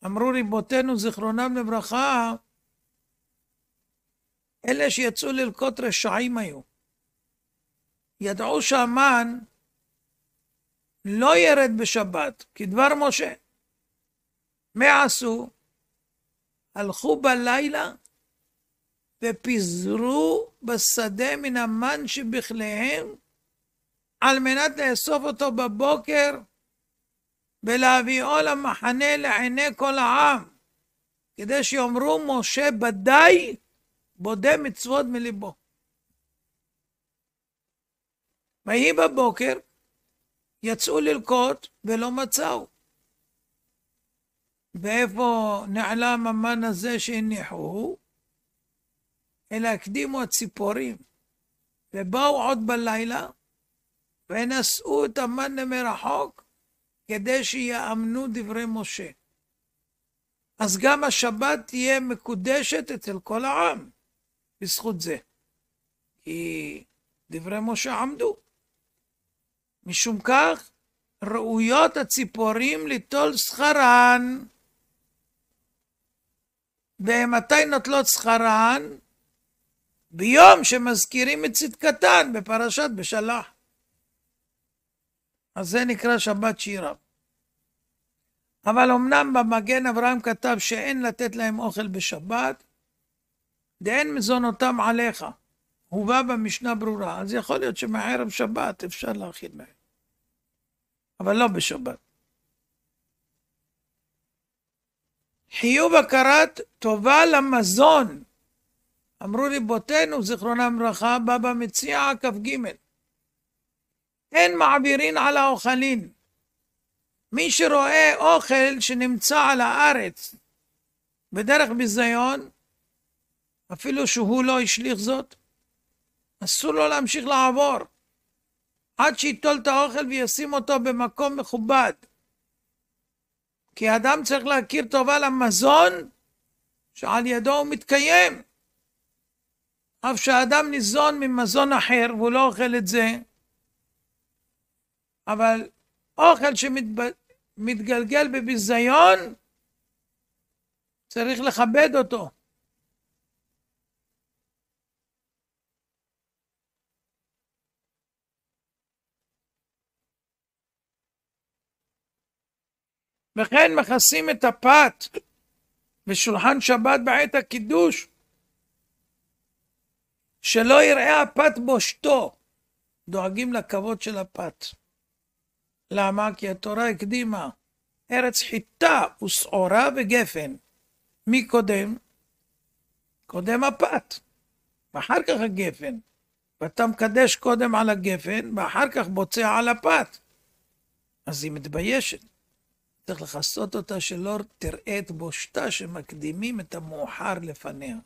אמרו ריבותינו, זיכרונם לברכה, אלה שיצאו ללקוט רשעים היו. ידעו שהמן לא ירד בשבת, כדבר משה. מה עשו? הלכו בלילה ופיזרו בשדה מן המן שבכליהם על מנת לאסוף אותו בבוקר ולהביאו למחנה לעיני כל העם, כדי שיאמרו משה בדי בודה מצוות מליבו. ויהי בבוקר, יצאו ללקוט ולא מצאו. ואיפה נעלם המן הזה שהניחו? אלא הקדימו הציפורים, ובאו עוד בלילה, ונשאו את המן מרחוק, כדי שיאמנו דברי משה. אז גם השבת תהיה מקודשת אצל כל העם, בזכות זה. כי דברי משה עמדו. משום כך ראויות הציפורים ליטול שכרן. ומתי נוטלות שכרן? ביום שמזכירים את צדקתן בפרשת בשלח. אז זה נקרא שבת שירה. אבל אמנם במגן אברהם כתב שאין לתת להם אוכל בשבת, דאין מזונותם עליך. הובא במשנה ברורה, אז יכול להיות שמערב שבת אפשר להכין מהם. אבל לא בשבת. חיוב הכרת טובה למזון. אמרו ריבותינו, זיכרונם לברכה, בבא מציע כ"ג. אין מעבירין על האוכלין. מי שרואה אוכל שנמצא על הארץ בדרך ביזיון, אפילו שהוא לא השליך זאת, אסור לו להמשיך לעבור. עד שיטול את האוכל וישים אותו במקום מכובד. כי אדם צריך להכיר טובה למזון שעל ידו הוא מתקיים. אף שהאדם ניזון ממזון אחר והוא לא אוכל את זה, אבל אוכל שמתגלגל שמת... בביזיון, צריך לכבד אותו. וכן מכסים את הפת בשולחן שבת בעת הקידוש, שלא יראה הפת בושתו, דואגים לכבוד של הפת. למה? כי התורה הקדימה ארץ חיטה ושעורה וגפן. מי קודם? קודם הפת, ואחר כך הגפן. ואתה מקדש קודם על הגפן, ואחר כך בוצע על הפת. אז היא מתביישת. צריך לכסות אותה שלא תראה את בושתה שמקדימים את המאוחר לפניה.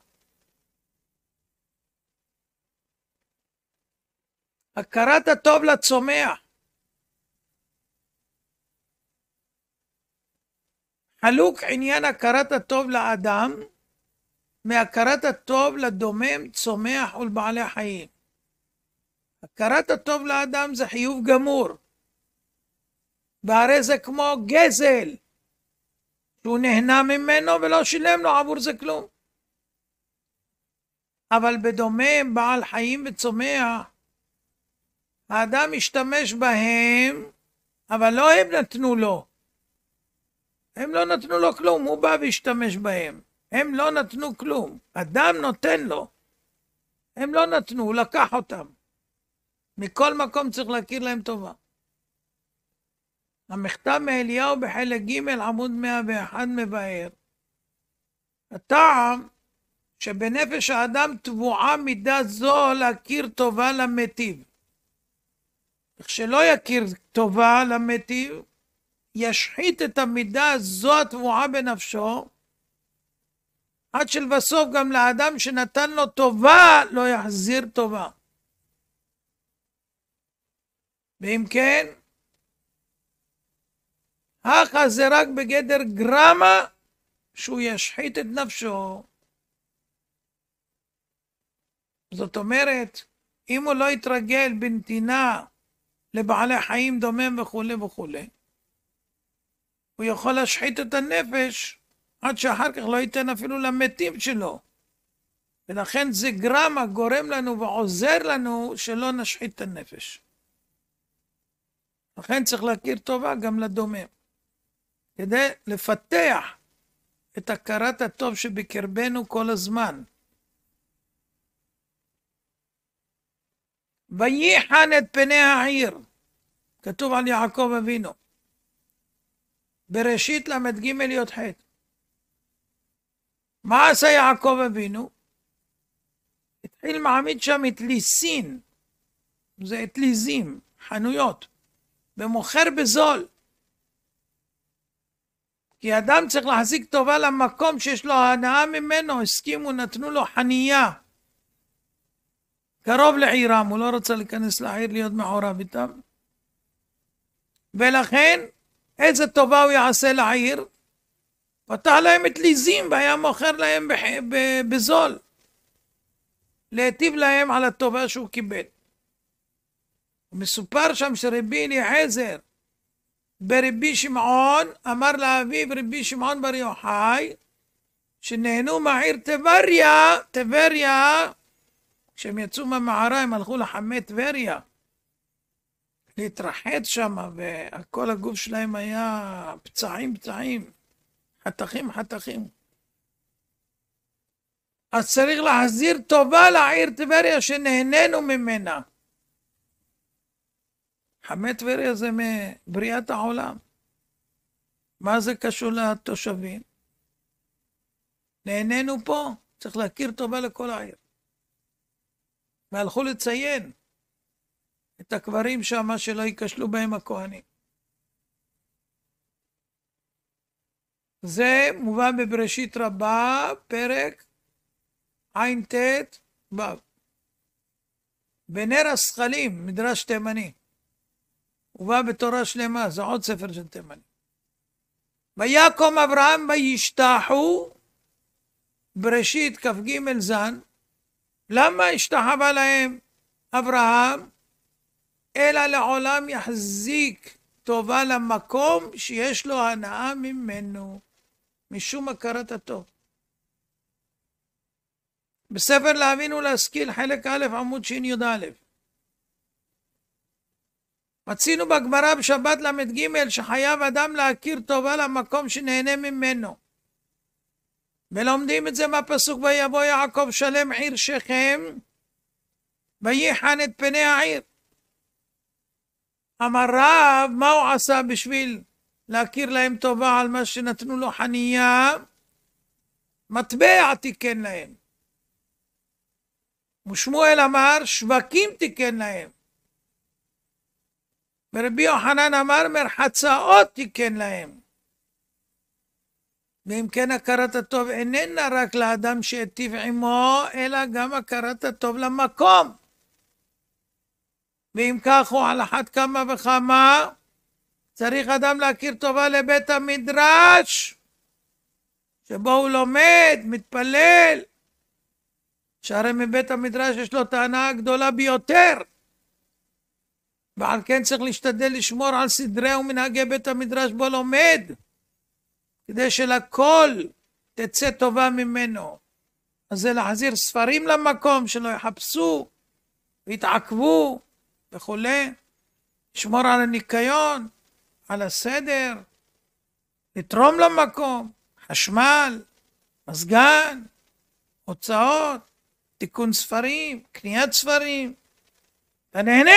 הכרת הטוב לצומח. חלוק עניין הכרת הטוב לאדם מהכרת הטוב לדומם, צומח ולבעלי חיים. הכרת הטוב לאדם זה חיוב גמור. והרי זה כמו גזל, שהוא נהנה ממנו ולא שילם לו עבור זה כלום. אבל בדומה בעל חיים וצומח, האדם השתמש בהם, אבל לא הם נתנו לו. הם לא נתנו לו כלום, הוא בא והשתמש בהם. הם לא נתנו כלום, אדם נותן לו. הם לא נתנו, הוא לקח אותם. מכל מקום צריך להכיר להם טובה. המכתב מאליהו בחלק ג' עמוד 101 מבאר. הטעם שבנפש האדם טבועה מידה זו להכיר טובה למיטיב. וכשלא יכיר טובה למיטיב, ישחית את המידה הזו הטבועה בנפשו, עד שלבסוף גם לאדם שנתן לו טובה לא יחזיר טובה. ואם כן, הכה זה רק בגדר גרמה שהוא ישחית את נפשו. זאת אומרת, אם הוא לא יתרגל בנתינה לבעלי חיים דומם וכולי וכולי, הוא יכול להשחית את הנפש עד שאחר כך לא ייתן אפילו למתים שלו. ולכן זה גרמה גורם לנו ועוזר לנו שלא נשחית את הנפש. לכן צריך להכיר טובה גם לדומם. כדי לפתח את הכרת הטוב שבקרבנו כל הזמן. וייחן את פני העיר, כתוב על יעקב אבינו, בראשית ל"ג י"ח. מה עשה יעקב אבינו? התחיל מעמיד שם את ליסין, זה את ליזים, חנויות, ומוכר בזול. כי אדם צריך להחזיק טובה למקום שיש לו הנאה ממנו, הסכימו, נתנו לו חנייה. קרוב לעירם, הוא לא רוצה להיכנס לעיר להיות מעורב איתם. ולכן, איזה טובה הוא יעשה לעיר? פתח להם את ליזים והיה מוכר להם בח... בזול. להיטיב להם על הטובה שהוא קיבל. מסופר שם שרבי אליעזר ברבי שמעון, אמר לאביו רבי שמעון בר יוחאי, שנהנו מהעיר טבריה, טבריה, כשהם יצאו מהמערה הם הלכו לחמי טבריה, להתרחץ שם, וכל הגוף שלהם היה פצעים פצעים, חתכים חתכים. אז צריך להחזיר טובה לעיר טבריה שנהנינו ממנה. חמי טבריה זה מבריאת העולם. מה זה קשור לתושבים? נהנינו פה, צריך להכיר טובה לכל העיר. והלכו לציין את הקברים שם, שלא ייכשלו בהם הכוהנים. זה מובא בבראשית רבה, פרק ע"ט ו'. בנר השכלים, מדרש תימני. הוא בא בתורה שלמה, זה עוד ספר של תימנים. ויקום אברהם וישתחו בראשית כ"ג זן, למה השתחווה להם אברהם? אלא לעולם יחזיק טובה למקום שיש לו הנאה ממנו, משום הכרת הטוב. בספר להבין ולהשכיל, חלק א', עמוד שי"א. מצינו בגמרא בשבת ל"ג שחייב אדם להכיר טובה למקום שנהנה ממנו. ולומדים את זה מהפסוק ויבוא יעקב שלם עיר שכם ויחן את פני העיר. אמר רב, מה הוא עשה בשביל להכיר להם טובה על מה שנתנו לו חנייה? מטבע תיקן להם. ושמואל אמר, שווקים תיקן להם. ורבי יוחנן אמר מרחצאות תיקן להם. ואם כן הכרת הטוב איננה רק לאדם שהיטיב עמו, אלא גם הכרת הטוב למקום. ואם כך הוא על אחת כמה וכמה, צריך אדם להכיר טובה לבית המדרש, שבו הוא לומד, מתפלל, שהרי מבית המדרש יש לו טענה הגדולה ביותר. ועל כן צריך להשתדל לשמור על סדרי ומנהגי בית המדרש בו לומד, כדי שלכל תצא טובה ממנו. אז זה להחזיר ספרים למקום, שלא יחפשו ויתעכבו וכולי. לשמור על הניקיון, על הסדר, לתרום למקום, חשמל, מזגן, הוצאות, תיקון ספרים, קניית ספרים. אתה נהנה.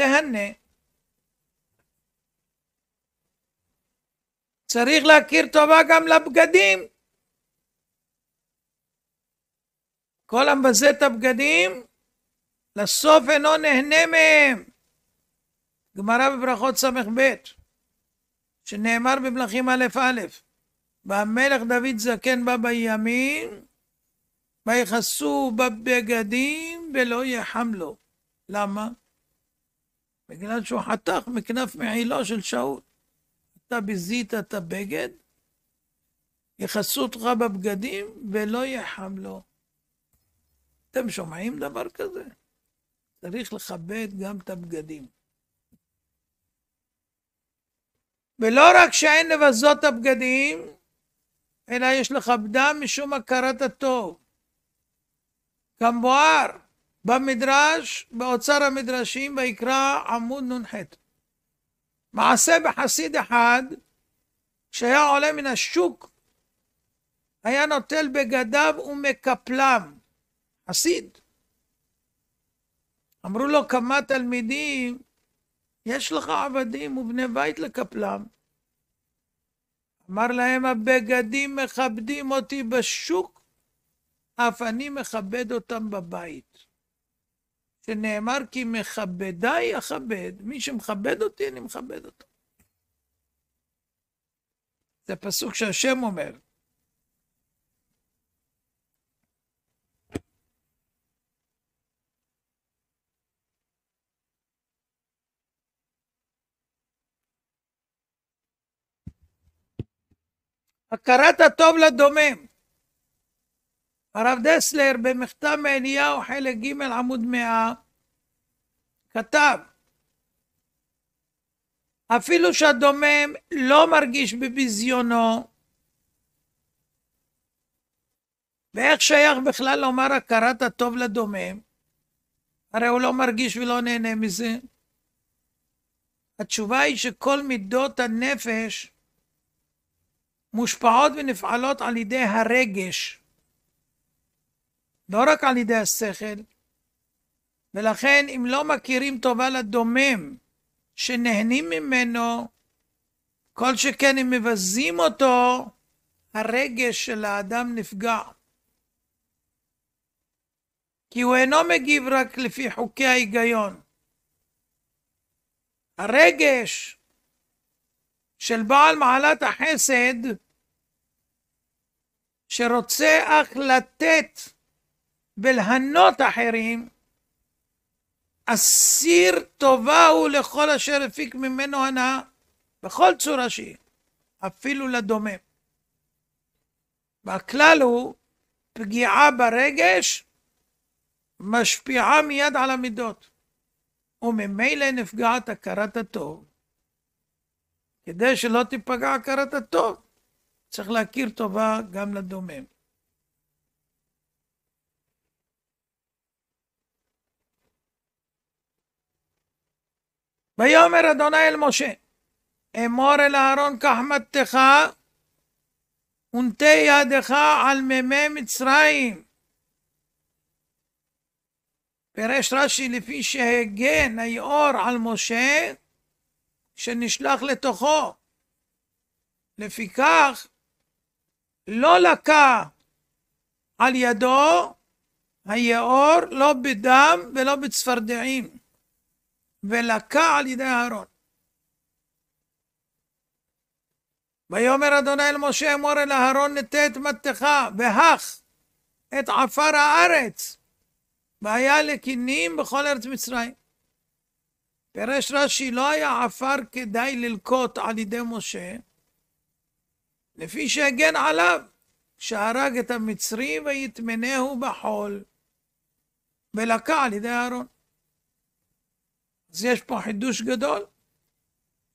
תהנה. צריך להכיר טובה גם לבגדים. כל המבזה את הבגדים, לסוף אינו נהנה מהם. גמרא בברכות ס"ב, שנאמר במלכים א"א, והמלך דוד זקן בא בימים, ויכסו בבגדים ולא יחם לו. למה? בגלל שהוא חתך מכנף מעילו של שאול. אתה ביזית את הבגד, יכסו אותך בבגדים ולא יחמלו. אתם שומעים דבר כזה? צריך לכבד גם את הבגדים. ולא רק שאין לבזות הבגדים, אלא יש לכבדם משום הכרת הטוב. כמבואר במדרש, באוצר המדרשים, ויקרא עמוד נ"ח. מעשה בחסיד אחד, כשהיה עולה מן השוק, היה נוטל בגדיו ומקפלם. חסיד. אמרו לו כמה תלמידים, יש לך עבדים ובני בית לקפלם. אמר להם, הבגדים מכבדים אותי בשוק, אף אני מכבד אותם בבית. שנאמר כי מכבדיי אכבד, מי שמכבד אותי אני מכבד אותו. זה פסוק שהשם אומר. הכרת הטוב לדומם. הרב דסלר במכתב מעליהו חלק ג' עמוד 100 כתב אפילו שהדומם לא מרגיש בביזיונו ואיך שייך בכלל לומר הכרת הטוב לדומם? הרי הוא לא מרגיש ולא נהנה מזה. התשובה היא שכל מידות הנפש מושפעות ונפעלות על ידי הרגש. לא רק על ידי השכל. ולכן, אם לא מכירים טובה לדומם שנהנים ממנו, כל שכן אם מבזים אותו, הרגש של האדם נפגע. כי הוא אינו מגיב רק לפי חוקי ההיגיון. הרגש של בעל מעלת החסד, שרוצה אך לתת בלהנות אחרים, אסיר טובה הוא לכל אשר הפיק ממנו הנאה, בכל צורה שהיא, אפילו לדומם. והכלל הוא פגיעה ברגש משפיעה מיד על המידות, וממילא נפגעת הכרת הטוב. כדי שלא תיפגע הכרת הטוב, צריך להכיר טובה גם לדומם. ויאמר אדוני אל משה, אמור אל אהרון כחמתך ונטה ידך על מימי מצרים. פירש רש"י לפי שהגן היאור על משה שנשלח לתוכו. לפיכך, לא לקה על ידו היאור לא בדם ולא בצפרדעים. ולקה על ידי אהרון. ויאמר אדוני אל משה אמור אל אהרון נטה את מטך והך את עפר הארץ והיה לקינים בכל ארץ מצרים. פירש רש"י לא היה עפר כדאי ללקוט על ידי משה לפי שהגן עליו שהרג את המצרי ויטמנהו בחול ולקה על ידי אהרון. אז יש פה חידוש גדול,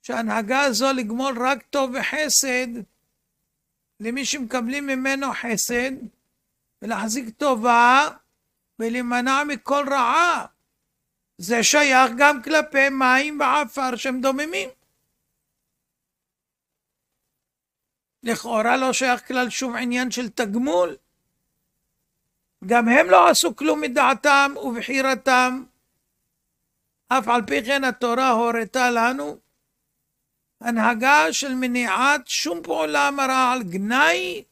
שההנהגה הזו לגמול רק טוב וחסד למי שמקבלים ממנו חסד, ולהחזיק טובה ולהימנע מכל רעה. זה שייך גם כלפי מים ועפר שהם דוממים. לכאורה לא שייך כלל שום עניין של תגמול. גם הם לא עשו כלום מדעתם ובחירתם אף על פי כן התורה הורתה לנו הנהגה של מניעת שום פעולה מרה על גנאי,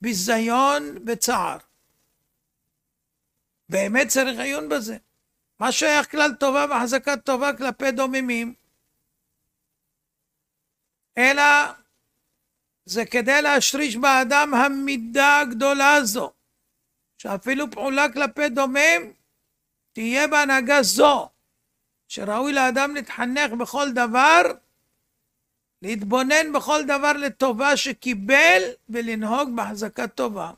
ביזיון וצער. באמת צריך עיון בזה. מה שייך כלל טובה והחזקת טובה כלפי דוממים? אלא זה כדי להשריש באדם המידה הגדולה הזו, שאפילו פעולה כלפי דומם תהיה בהנהגה זו, שראוי לאדם להתחנך בכל דבר, להתבונן בכל דבר לטובה שקיבל ולנהוג בהחזקה טובה.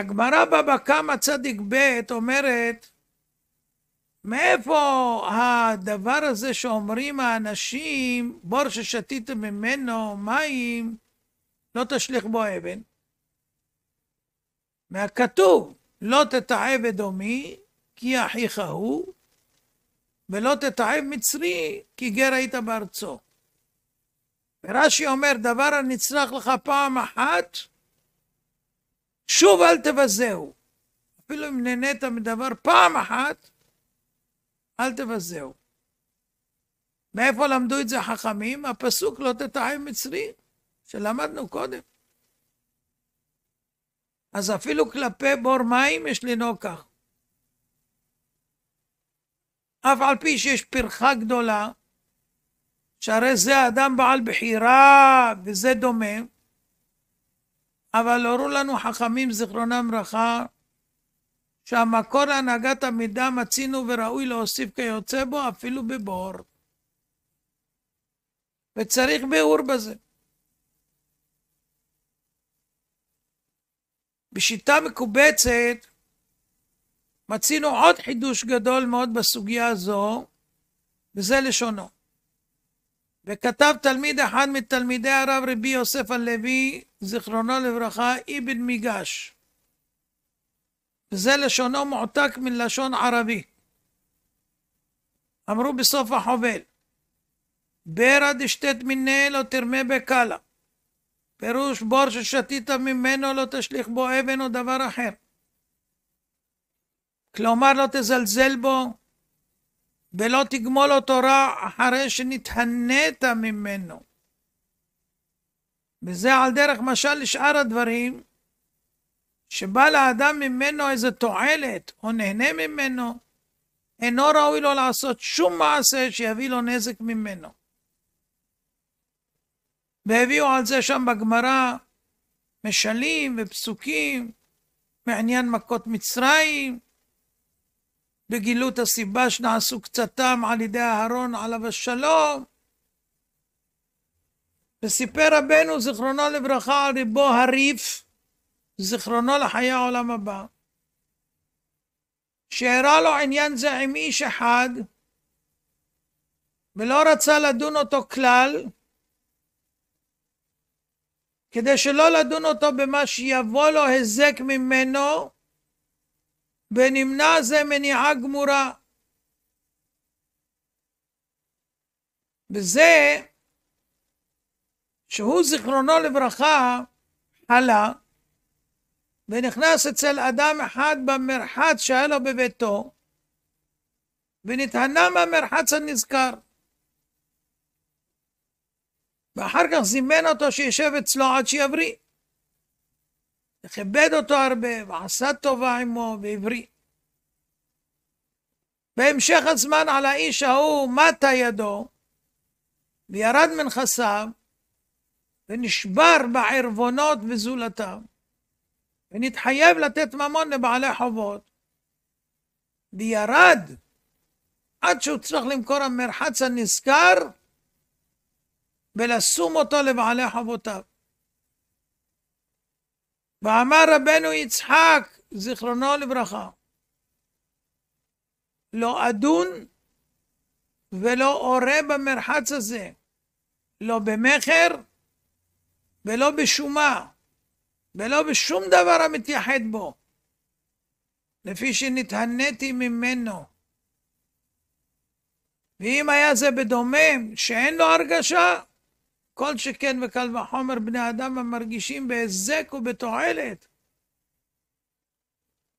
הגמרא בבא קמא צדיק ב' אומרת, מאיפה הדבר הזה שאומרים האנשים, בור ששתית ממנו מים, לא תשליך בו אבן? מהכתוב, לא תתעב אדומי, כי אחיך הוא, ולא תתעב מצרי, כי גר היית בארצו. ורש"י אומר, דבר הנצלח לך פעם אחת, שוב אל תבזהו. אפילו אם נהנית מדבר פעם אחת, אל תבזהו. מאיפה למדו את זה חכמים? הפסוק לא תתעב מצרי, שלמדנו קודם. אז אפילו כלפי בור מים יש לנהוג כך. אף על פי שיש פרחה גדולה, שהרי זה אדם בעל בחירה וזה דומה, אבל הורו לנו חכמים זיכרונם ברכה, שהמקור להנהגת המידה מצינו וראוי להוסיף כיוצא בו אפילו בבור. וצריך ביאור בזה. בשיטה מקובצת מצינו עוד חידוש גדול מאוד בסוגיה הזו, וזה לשונו. וכתב תלמיד אחד מתלמידי הרב רבי יוסף הלוי, זיכרונו לברכה, אבן מיגש. וזה לשונו מועתק מלשון ערבי. אמרו בסוף החובל, ברא דשתת מיניה לא תרמה בקלה. פירוש בור ששתית ממנו לא תשליך בו אבן או דבר אחר. כלומר לא תזלזל בו ולא תגמול אותו רע אחרי שנתהנית ממנו. וזה על דרך משל לשאר הדברים שבא לאדם ממנו איזה תועלת או נהנה ממנו, אינו ראוי לו לעשות שום מעשה שיביא לו נזק ממנו. והביאו על זה שם בגמרא משלים ופסוקים מעניין מכות מצרים, בגילות הסיבה שנעשו קצתם על ידי אהרון עליו השלום. וסיפר רבנו זיכרונו לברכה על ריבו הריף, זיכרונו לחיי העולם הבא, שאירע לו עניין זה עם איש אחד, ולא רצה לדון אותו כלל, כדי שלא לדון אותו במה שיבוא לו היזק ממנו, ונמנע זה מניעה גמורה. וזה שהוא זיכרונו לברכה עלה ונכנס אצל אדם אחד במרחץ שהיה לו בביתו ונתהנה מהמרחץ הנזכר. ואחר כך זימן אותו שישב אצלו עד שיבריא. וכיבד אותו הרבה, ועשה טובה עמו, והבריא. בהמשך הזמן על האיש ההוא מטה ידו, וירד מנכסיו, ונשבר בערבונות וזולתם, ונתחייב לתת ממון לבעלי חובות, וירד עד שהוא צריך למכור המרחץ הנזכר, ולשום אותו לבעלי חבותיו. ואמר רבנו יצחק, זיכרונו לברכה, לא אדון ולא אורה במרחץ הזה, לא במכר ולא בשומה, ולא בשום דבר המתייחד בו, לפי שנתהניתי ממנו. ואם היה זה בדומם שאין לו הרגשה, כל שכן וקל וחומר בני אדם המרגישים בהיזק ובתועלת,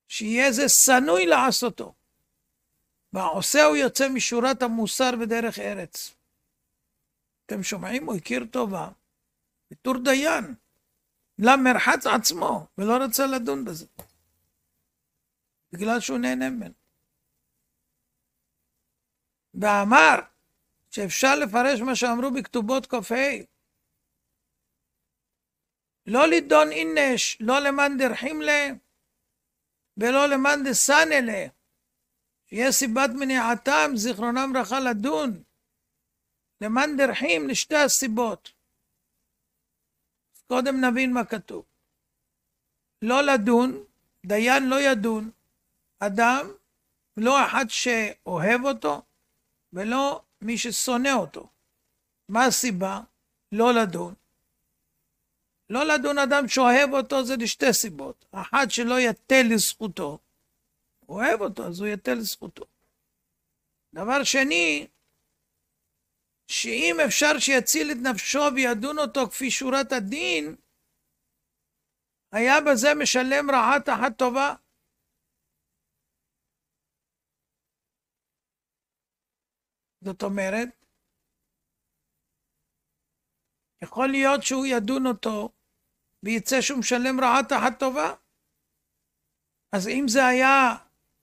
שיהיה זה שנוי לעשותו. והעושה הוא יוצא משורת המוסר ודרך ארץ. אתם שומעים? הוא הכיר טובה בתור דיין, למרחץ עצמו, ולא רצה לדון בזה, בגלל שהוא נהנה ממנו. ואמר, שאפשר לפרש מה שאמרו בכתובות כ"ה. לא לדון אינש, לא למאן דרחימלה ולא למאן דסנלה. יש סיבת מניעתם, זיכרונם ברכה לדון. למאן דרחים לשתי הסיבות. קודם נבין מה כתוב. לא לדון, דיין לא ידון, אדם, לא אחד שאוהב אותו, ולא מי ששונא אותו. מה הסיבה? לא לדון. לא לדון אדם שאוהב אותו זה לשתי סיבות. אחת שלא יתה לזכותו, הוא אוהב אותו, אז הוא יתה לזכותו. דבר שני, שאם אפשר שיציל את נפשו וידון אותו כפי שורת הדין, היה בזה משלם רעה תחת טובה. זאת אומרת, יכול להיות שהוא ידון אותו ויצא שהוא משלם רעה תחת טובה. אז אם זה היה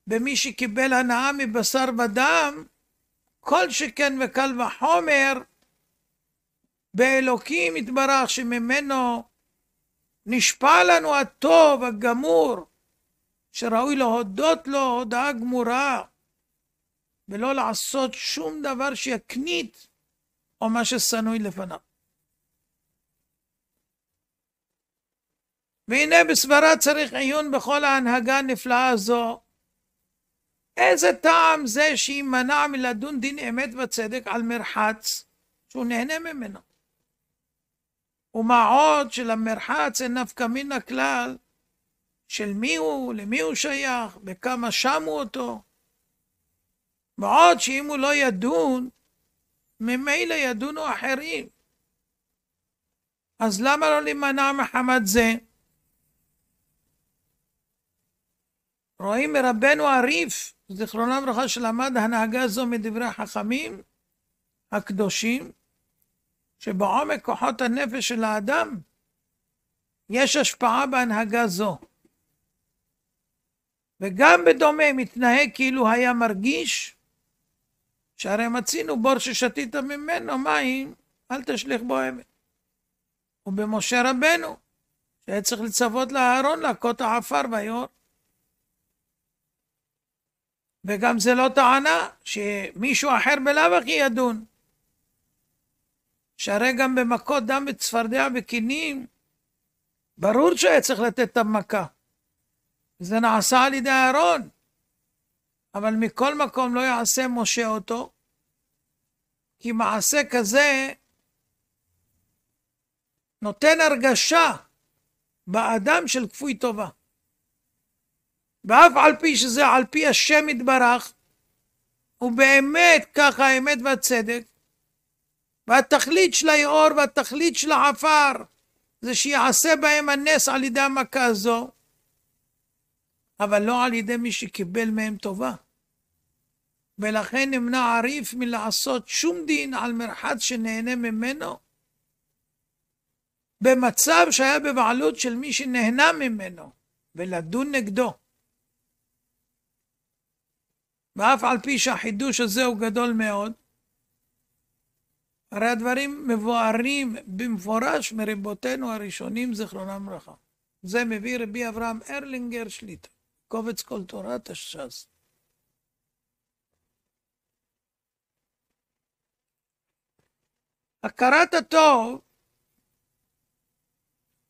במי שקיבל הנאה מבשר ודם, כל שכן וקל וחומר באלוקים יתברך שממנו נשפע לנו הטוב הגמור שראוי להודות לו הודאה גמורה. ולא לעשות שום דבר שיקנית או מה ששנואי לפניו. והנה בסברה צריך עיון בכל ההנהגה הנפלאה הזו. איזה טעם זה שיימנע מלדון דין אמת וצדק על מרחץ שהוא נהנה ממנו. ומה עוד שלמרחץ אין נפקא מן הכלל של מי הוא, למי הוא שייך, בכמה שמו אותו, בעוד שאם הוא לא ידון, ממילא ידונו אחרים. אז למה לא להימנע מחמת זה? רואים מרבנו הריף, זיכרונו לברכה, שלמד הנהגה זו מדברי החכמים הקדושים, שבעומק כוחות הנפש של האדם יש השפעה בהנהגה זו. וגם בדומה מתנהג כאילו היה מרגיש שהרי מצינו בור ששתית ממנו מים, אל תשליך בו אבן. ובמשה רבנו, שהיה צריך לצוות לאהרון להכות העפר ויאור. וגם זה לא טענה שמישהו אחר בלאו הכי ידון. שהרי גם במכות דם וצפרדע וכינים, ברור שהיה צריך לתת את המכה. זה נעשה על ידי אהרון. אבל מכל מקום לא יעשה משה אותו, כי מעשה כזה נותן הרגשה באדם של כפוי טובה. ואף על פי שזה על פי השם יתברך, הוא באמת ככה האמת והצדק, והתכלית של היאור והתכלית של העפר זה שיעשה בהם הנס על ידי המכה הזו, אבל לא על ידי מי שקיבל מהם טובה. ולכן נמנע עריף מלעשות שום דין על מרחץ שנהנה ממנו, במצב שהיה בבעלות של מי שנהנה ממנו, ולדון נגדו. ואף על פי שהחידוש הזה הוא גדול מאוד, הרי הדברים מבוארים במפורש מרבותינו הראשונים, זיכרונם לברכה. זה מביא רבי אברהם ארלינגר שליטה. קובץ כל תורת הש"ס. הכרת הטוב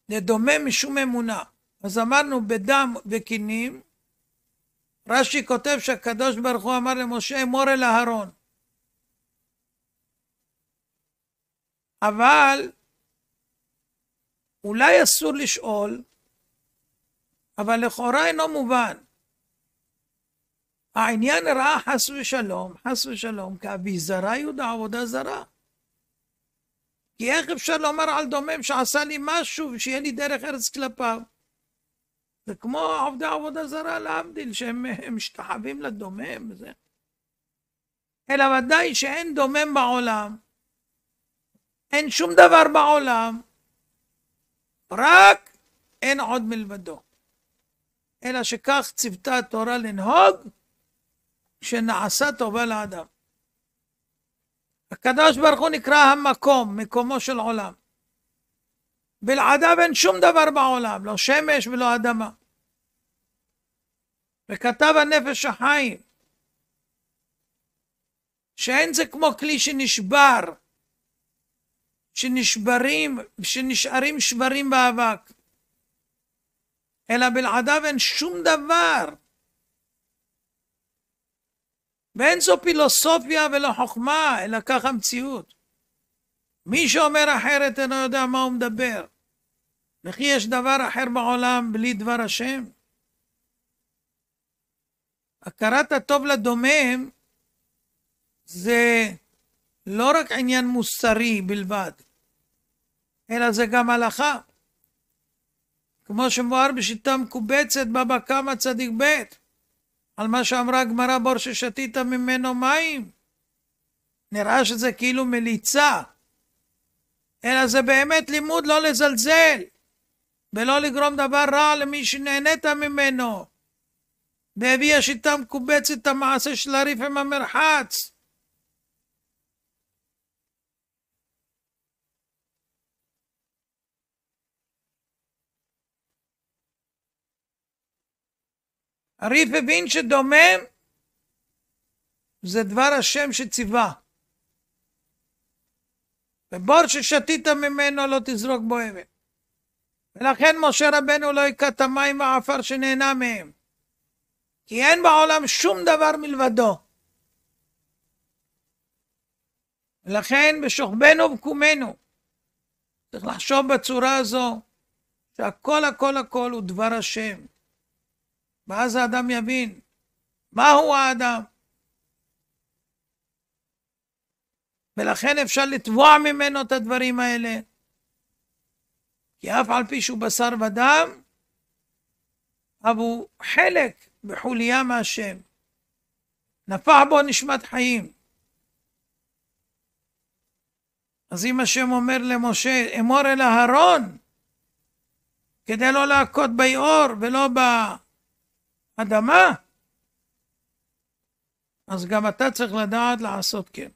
לדומה משום אמונה. אז אמרנו בדם וכינים, רש"י כותב שהקדוש ברוך הוא אמר למשה אמור אל אהרון. אבל אולי אסור לשאול אבל לכאורה אינו מובן. העניין ראה חס ושלום, חס ושלום, זרה יהודה עבודה זרה. כי איך אפשר לומר על דומם שעשה לי משהו ושיהיה לי דרך ארץ כלפיו? זה כמו עובדי עבודה זרה להבדיל, שהם משתחווים לדומם וזה. אלא ודאי שאין דומם בעולם, אין שום דבר בעולם, רק אין עוד מלבדו. אלא שכך ציוותה התורה לנהוג, שנעשה טובה לאדם. הקדוש ברוך הוא נקרא המקום, מקומו של עולם. בלעדיו אין שום דבר בעולם, לא שמש ולא אדמה. וכתב הנפש החיים, שאין זה כמו כלי שנשבר, שנשברים, שנשארים שברים באבק. אלא בלעדיו אין שום דבר. ואין זו פילוסופיה ולא חוכמה, אלא כך המציאות. מי שאומר אחרת אינו יודע מה הוא מדבר. וכי יש דבר אחר בעולם בלי דבר השם? הכרת הטוב לדומם זה לא רק עניין מוסרי בלבד, אלא זה גם הלכה. כמו שמואר בשיטה מקובצת בבא קמא צדיק ב', על מה שאמרה הגמרא בור ששתית ממנו מים. נראה שזה כאילו מליצה, אלא זה באמת לימוד לא לזלזל, ולא לגרום דבר רע למי שנהנית ממנו. והביא השיטה מקובצת את המעשה של הריף עם המרחץ. הריף הבין שדומם זה דבר השם שציווה. ובור ששתית ממנו לא תזרוק בו אבן. ולכן משה רבנו לא היכה את המים והעפר שנהנה מהם. כי אין בעולם שום דבר מלבדו. ולכן בשוכבנו ובקומנו צריך לחשוב בצורה הזו שהכל הכל הכל הוא דבר השם. ואז האדם יבין מהו האדם. ולכן אפשר לתבוע ממנו את הדברים האלה. כי אף על פי שהוא בשר ודם, אבל הוא חלק בחוליה מהשם. נפח בו נשמת חיים. אז אם השם אומר למשה, אמור אל אהרון, כדי לא להכות ביאור ולא ב... בא... אדמה, אז גם אתה צריך לדעת לעשות כן.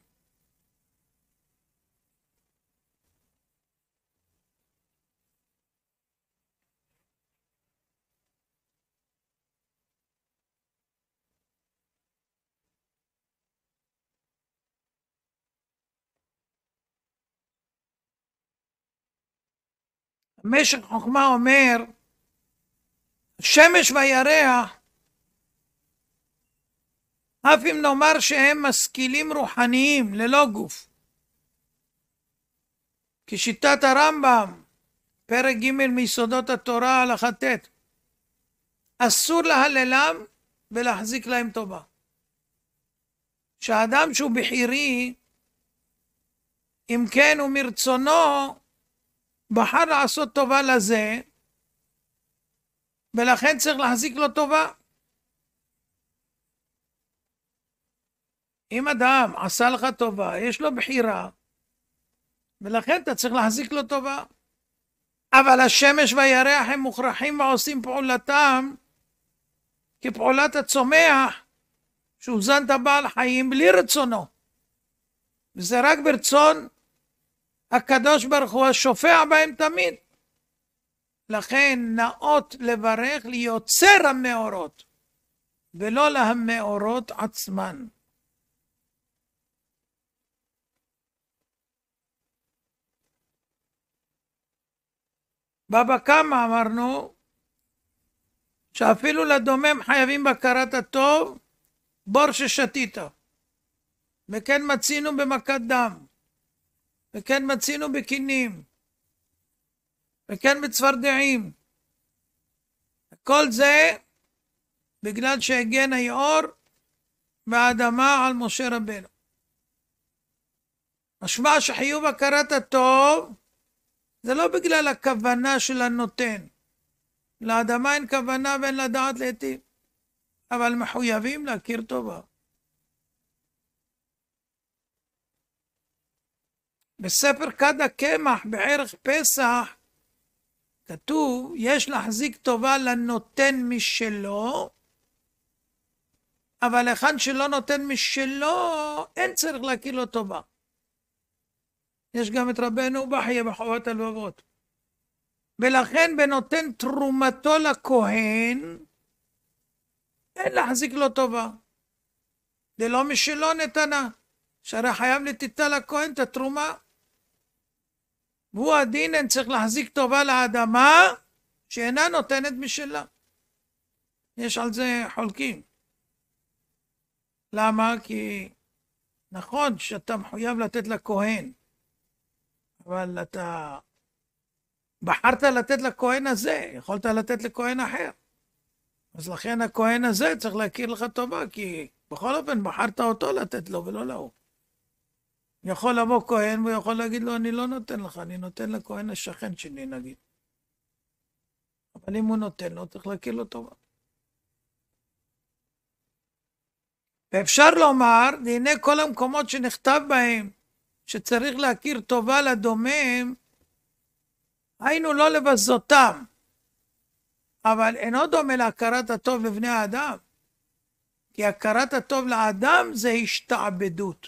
משך חוכמה אומר, שמש וירח אף אם נאמר שהם משכילים רוחניים, ללא גוף. כשיטת הרמב"ם, פרק ג' מיסודות התורה, הלכה ט', אסור להללם ולהחזיק להם טובה. שאדם שהוא בחירי, אם כן הוא מרצונו בחר לעשות טובה לזה, ולכן צריך להחזיק לו טובה. אם אדם עשה לך טובה, יש לו בחירה, ולכן אתה צריך להחזיק לו טובה. אבל השמש והירח הם מוכרחים ועושים פעולתם כפעולת הצומח שהוזן את הבעל חיים בלי רצונו. וזה רק ברצון הקדוש ברוך הוא השופע בהם תמיד. לכן נאות לברך ליוצר המאורות ולא למאורות עצמן. בבא קמא אמרנו שאפילו לדומם חייבים בהכרת הטוב בור ששתית. וכן מצינו במכת דם. וכן מצינו בכינים. וכן בצפרדעים. כל זה בגלל שהגן היעור והאדמה על משה רבנו. משמע שחיוב הכרת הטוב זה לא בגלל הכוונה של הנותן. לאדמה אין כוונה ואין לדעת לעתים, אבל מחויבים להכיר טובה. בספר כד הקמח בערך פסח כתוב, יש להחזיק טובה לנותן משלו, אבל היכן שלא נותן משלו, אין צריך להכיר לו טובה. יש גם את רבנו בחייה בחובת הלבבות. ולכן בנותן תרומתו לכהן, אין להחזיק לו טובה. זה לא משלו נתנה, שהרי חייב לתיתה לכהן את התרומה. והוא הדין, אין צריך להחזיק טובה לאדמה שאינה נותנת משלה. יש על זה חולקים. למה? כי נכון שאתה מחויב לתת לכהן, אבל אתה בחרת לתת לכהן הזה, יכולת לתת לכהן אחר. אז לכן הכהן הזה צריך להכיר לך טובה, כי בכל אופן בחרת אותו לתת לו ולא להוא. יכול לבוא כהן והוא יכול להגיד לו, אני לא נותן לך, אני נותן לכהן השכן שלי נגיד. אבל אם הוא נותן לו, צריך להכיר לו טובה. ואפשר לומר, והנה כל המקומות שנכתב בהם, שצריך להכיר טובה לדומם, היינו לא לבזותם, אבל אינו דומה להכרת הטוב לבני האדם, כי הכרת הטוב לאדם זה השתעבדות.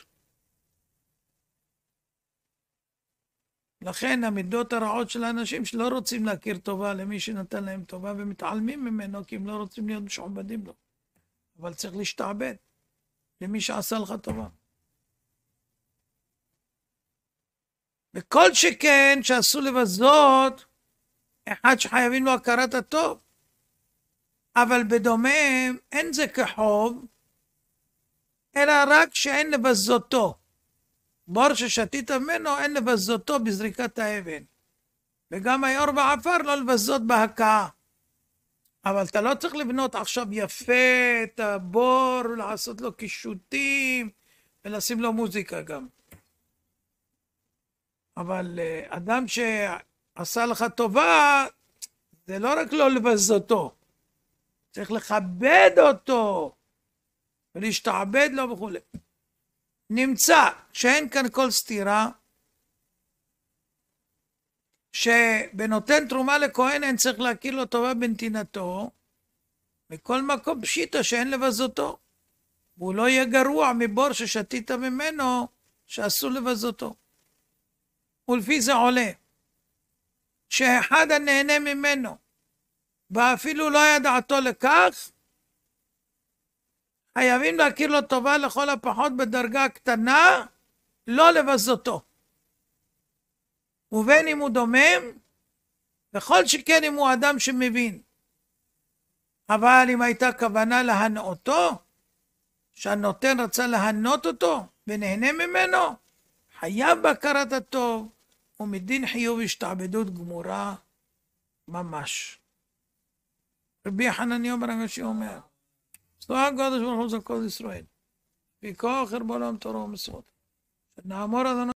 לכן המידות הרעות של האנשים שלא רוצים להכיר טובה למי שנתן להם טובה ומתעלמים ממנו כי הם לא רוצים להיות משועבדים לו. אבל צריך להשתעבד למי שעשה לך טובה. וכל שכן שאסור לבזות אחד שחייבים לו הכרת הטוב. אבל בדומה, אין זה כחוב, אלא רק שאין לבזותו. בור ששתית ממנו, אין לבזותו בזריקת האבן. וגם היור ועפר לא לבזות בהכאה. אבל אתה לא צריך לבנות עכשיו יפה את הבור ולעשות לו קישוטים ולשים לו מוזיקה גם. אבל אה, אדם שעשה לך טובה, זה לא רק לא לבזותו, צריך לכבד אותו ולהשתעבד לו וכולי. נמצא שאין כאן כל סתירה, שבנותן תרומה לכהן אין צריך להכיר לו טובה בנתינתו, מכל מקום פשיטא שאין לבזותו. והוא לא יהיה גרוע מבור ששתית ממנו, שאסור לבזותו. ולפי זה עולה שאחד הנהנה ממנו ואפילו לא היה דעתו לכך, חייבים להכיר לו טובה לכל הפחות בדרגה קטנה, לא לבזותו. ובין אם הוא דומם, וכל שכן אם הוא אדם שמבין. אבל אם הייתה כוונה להנאותו, שהנותן רצה להנות אותו ונהנה ממנו, חייב בהכרת הטוב, ומדין חיוב השתעבדות גמורה ממש. רבי חנני אומר הגשי אומר, שתוהה הקדוש ברוך הוא זה כל ישראל, ויכוח ערבו לעם תורו ומסורת. נאמור אדוני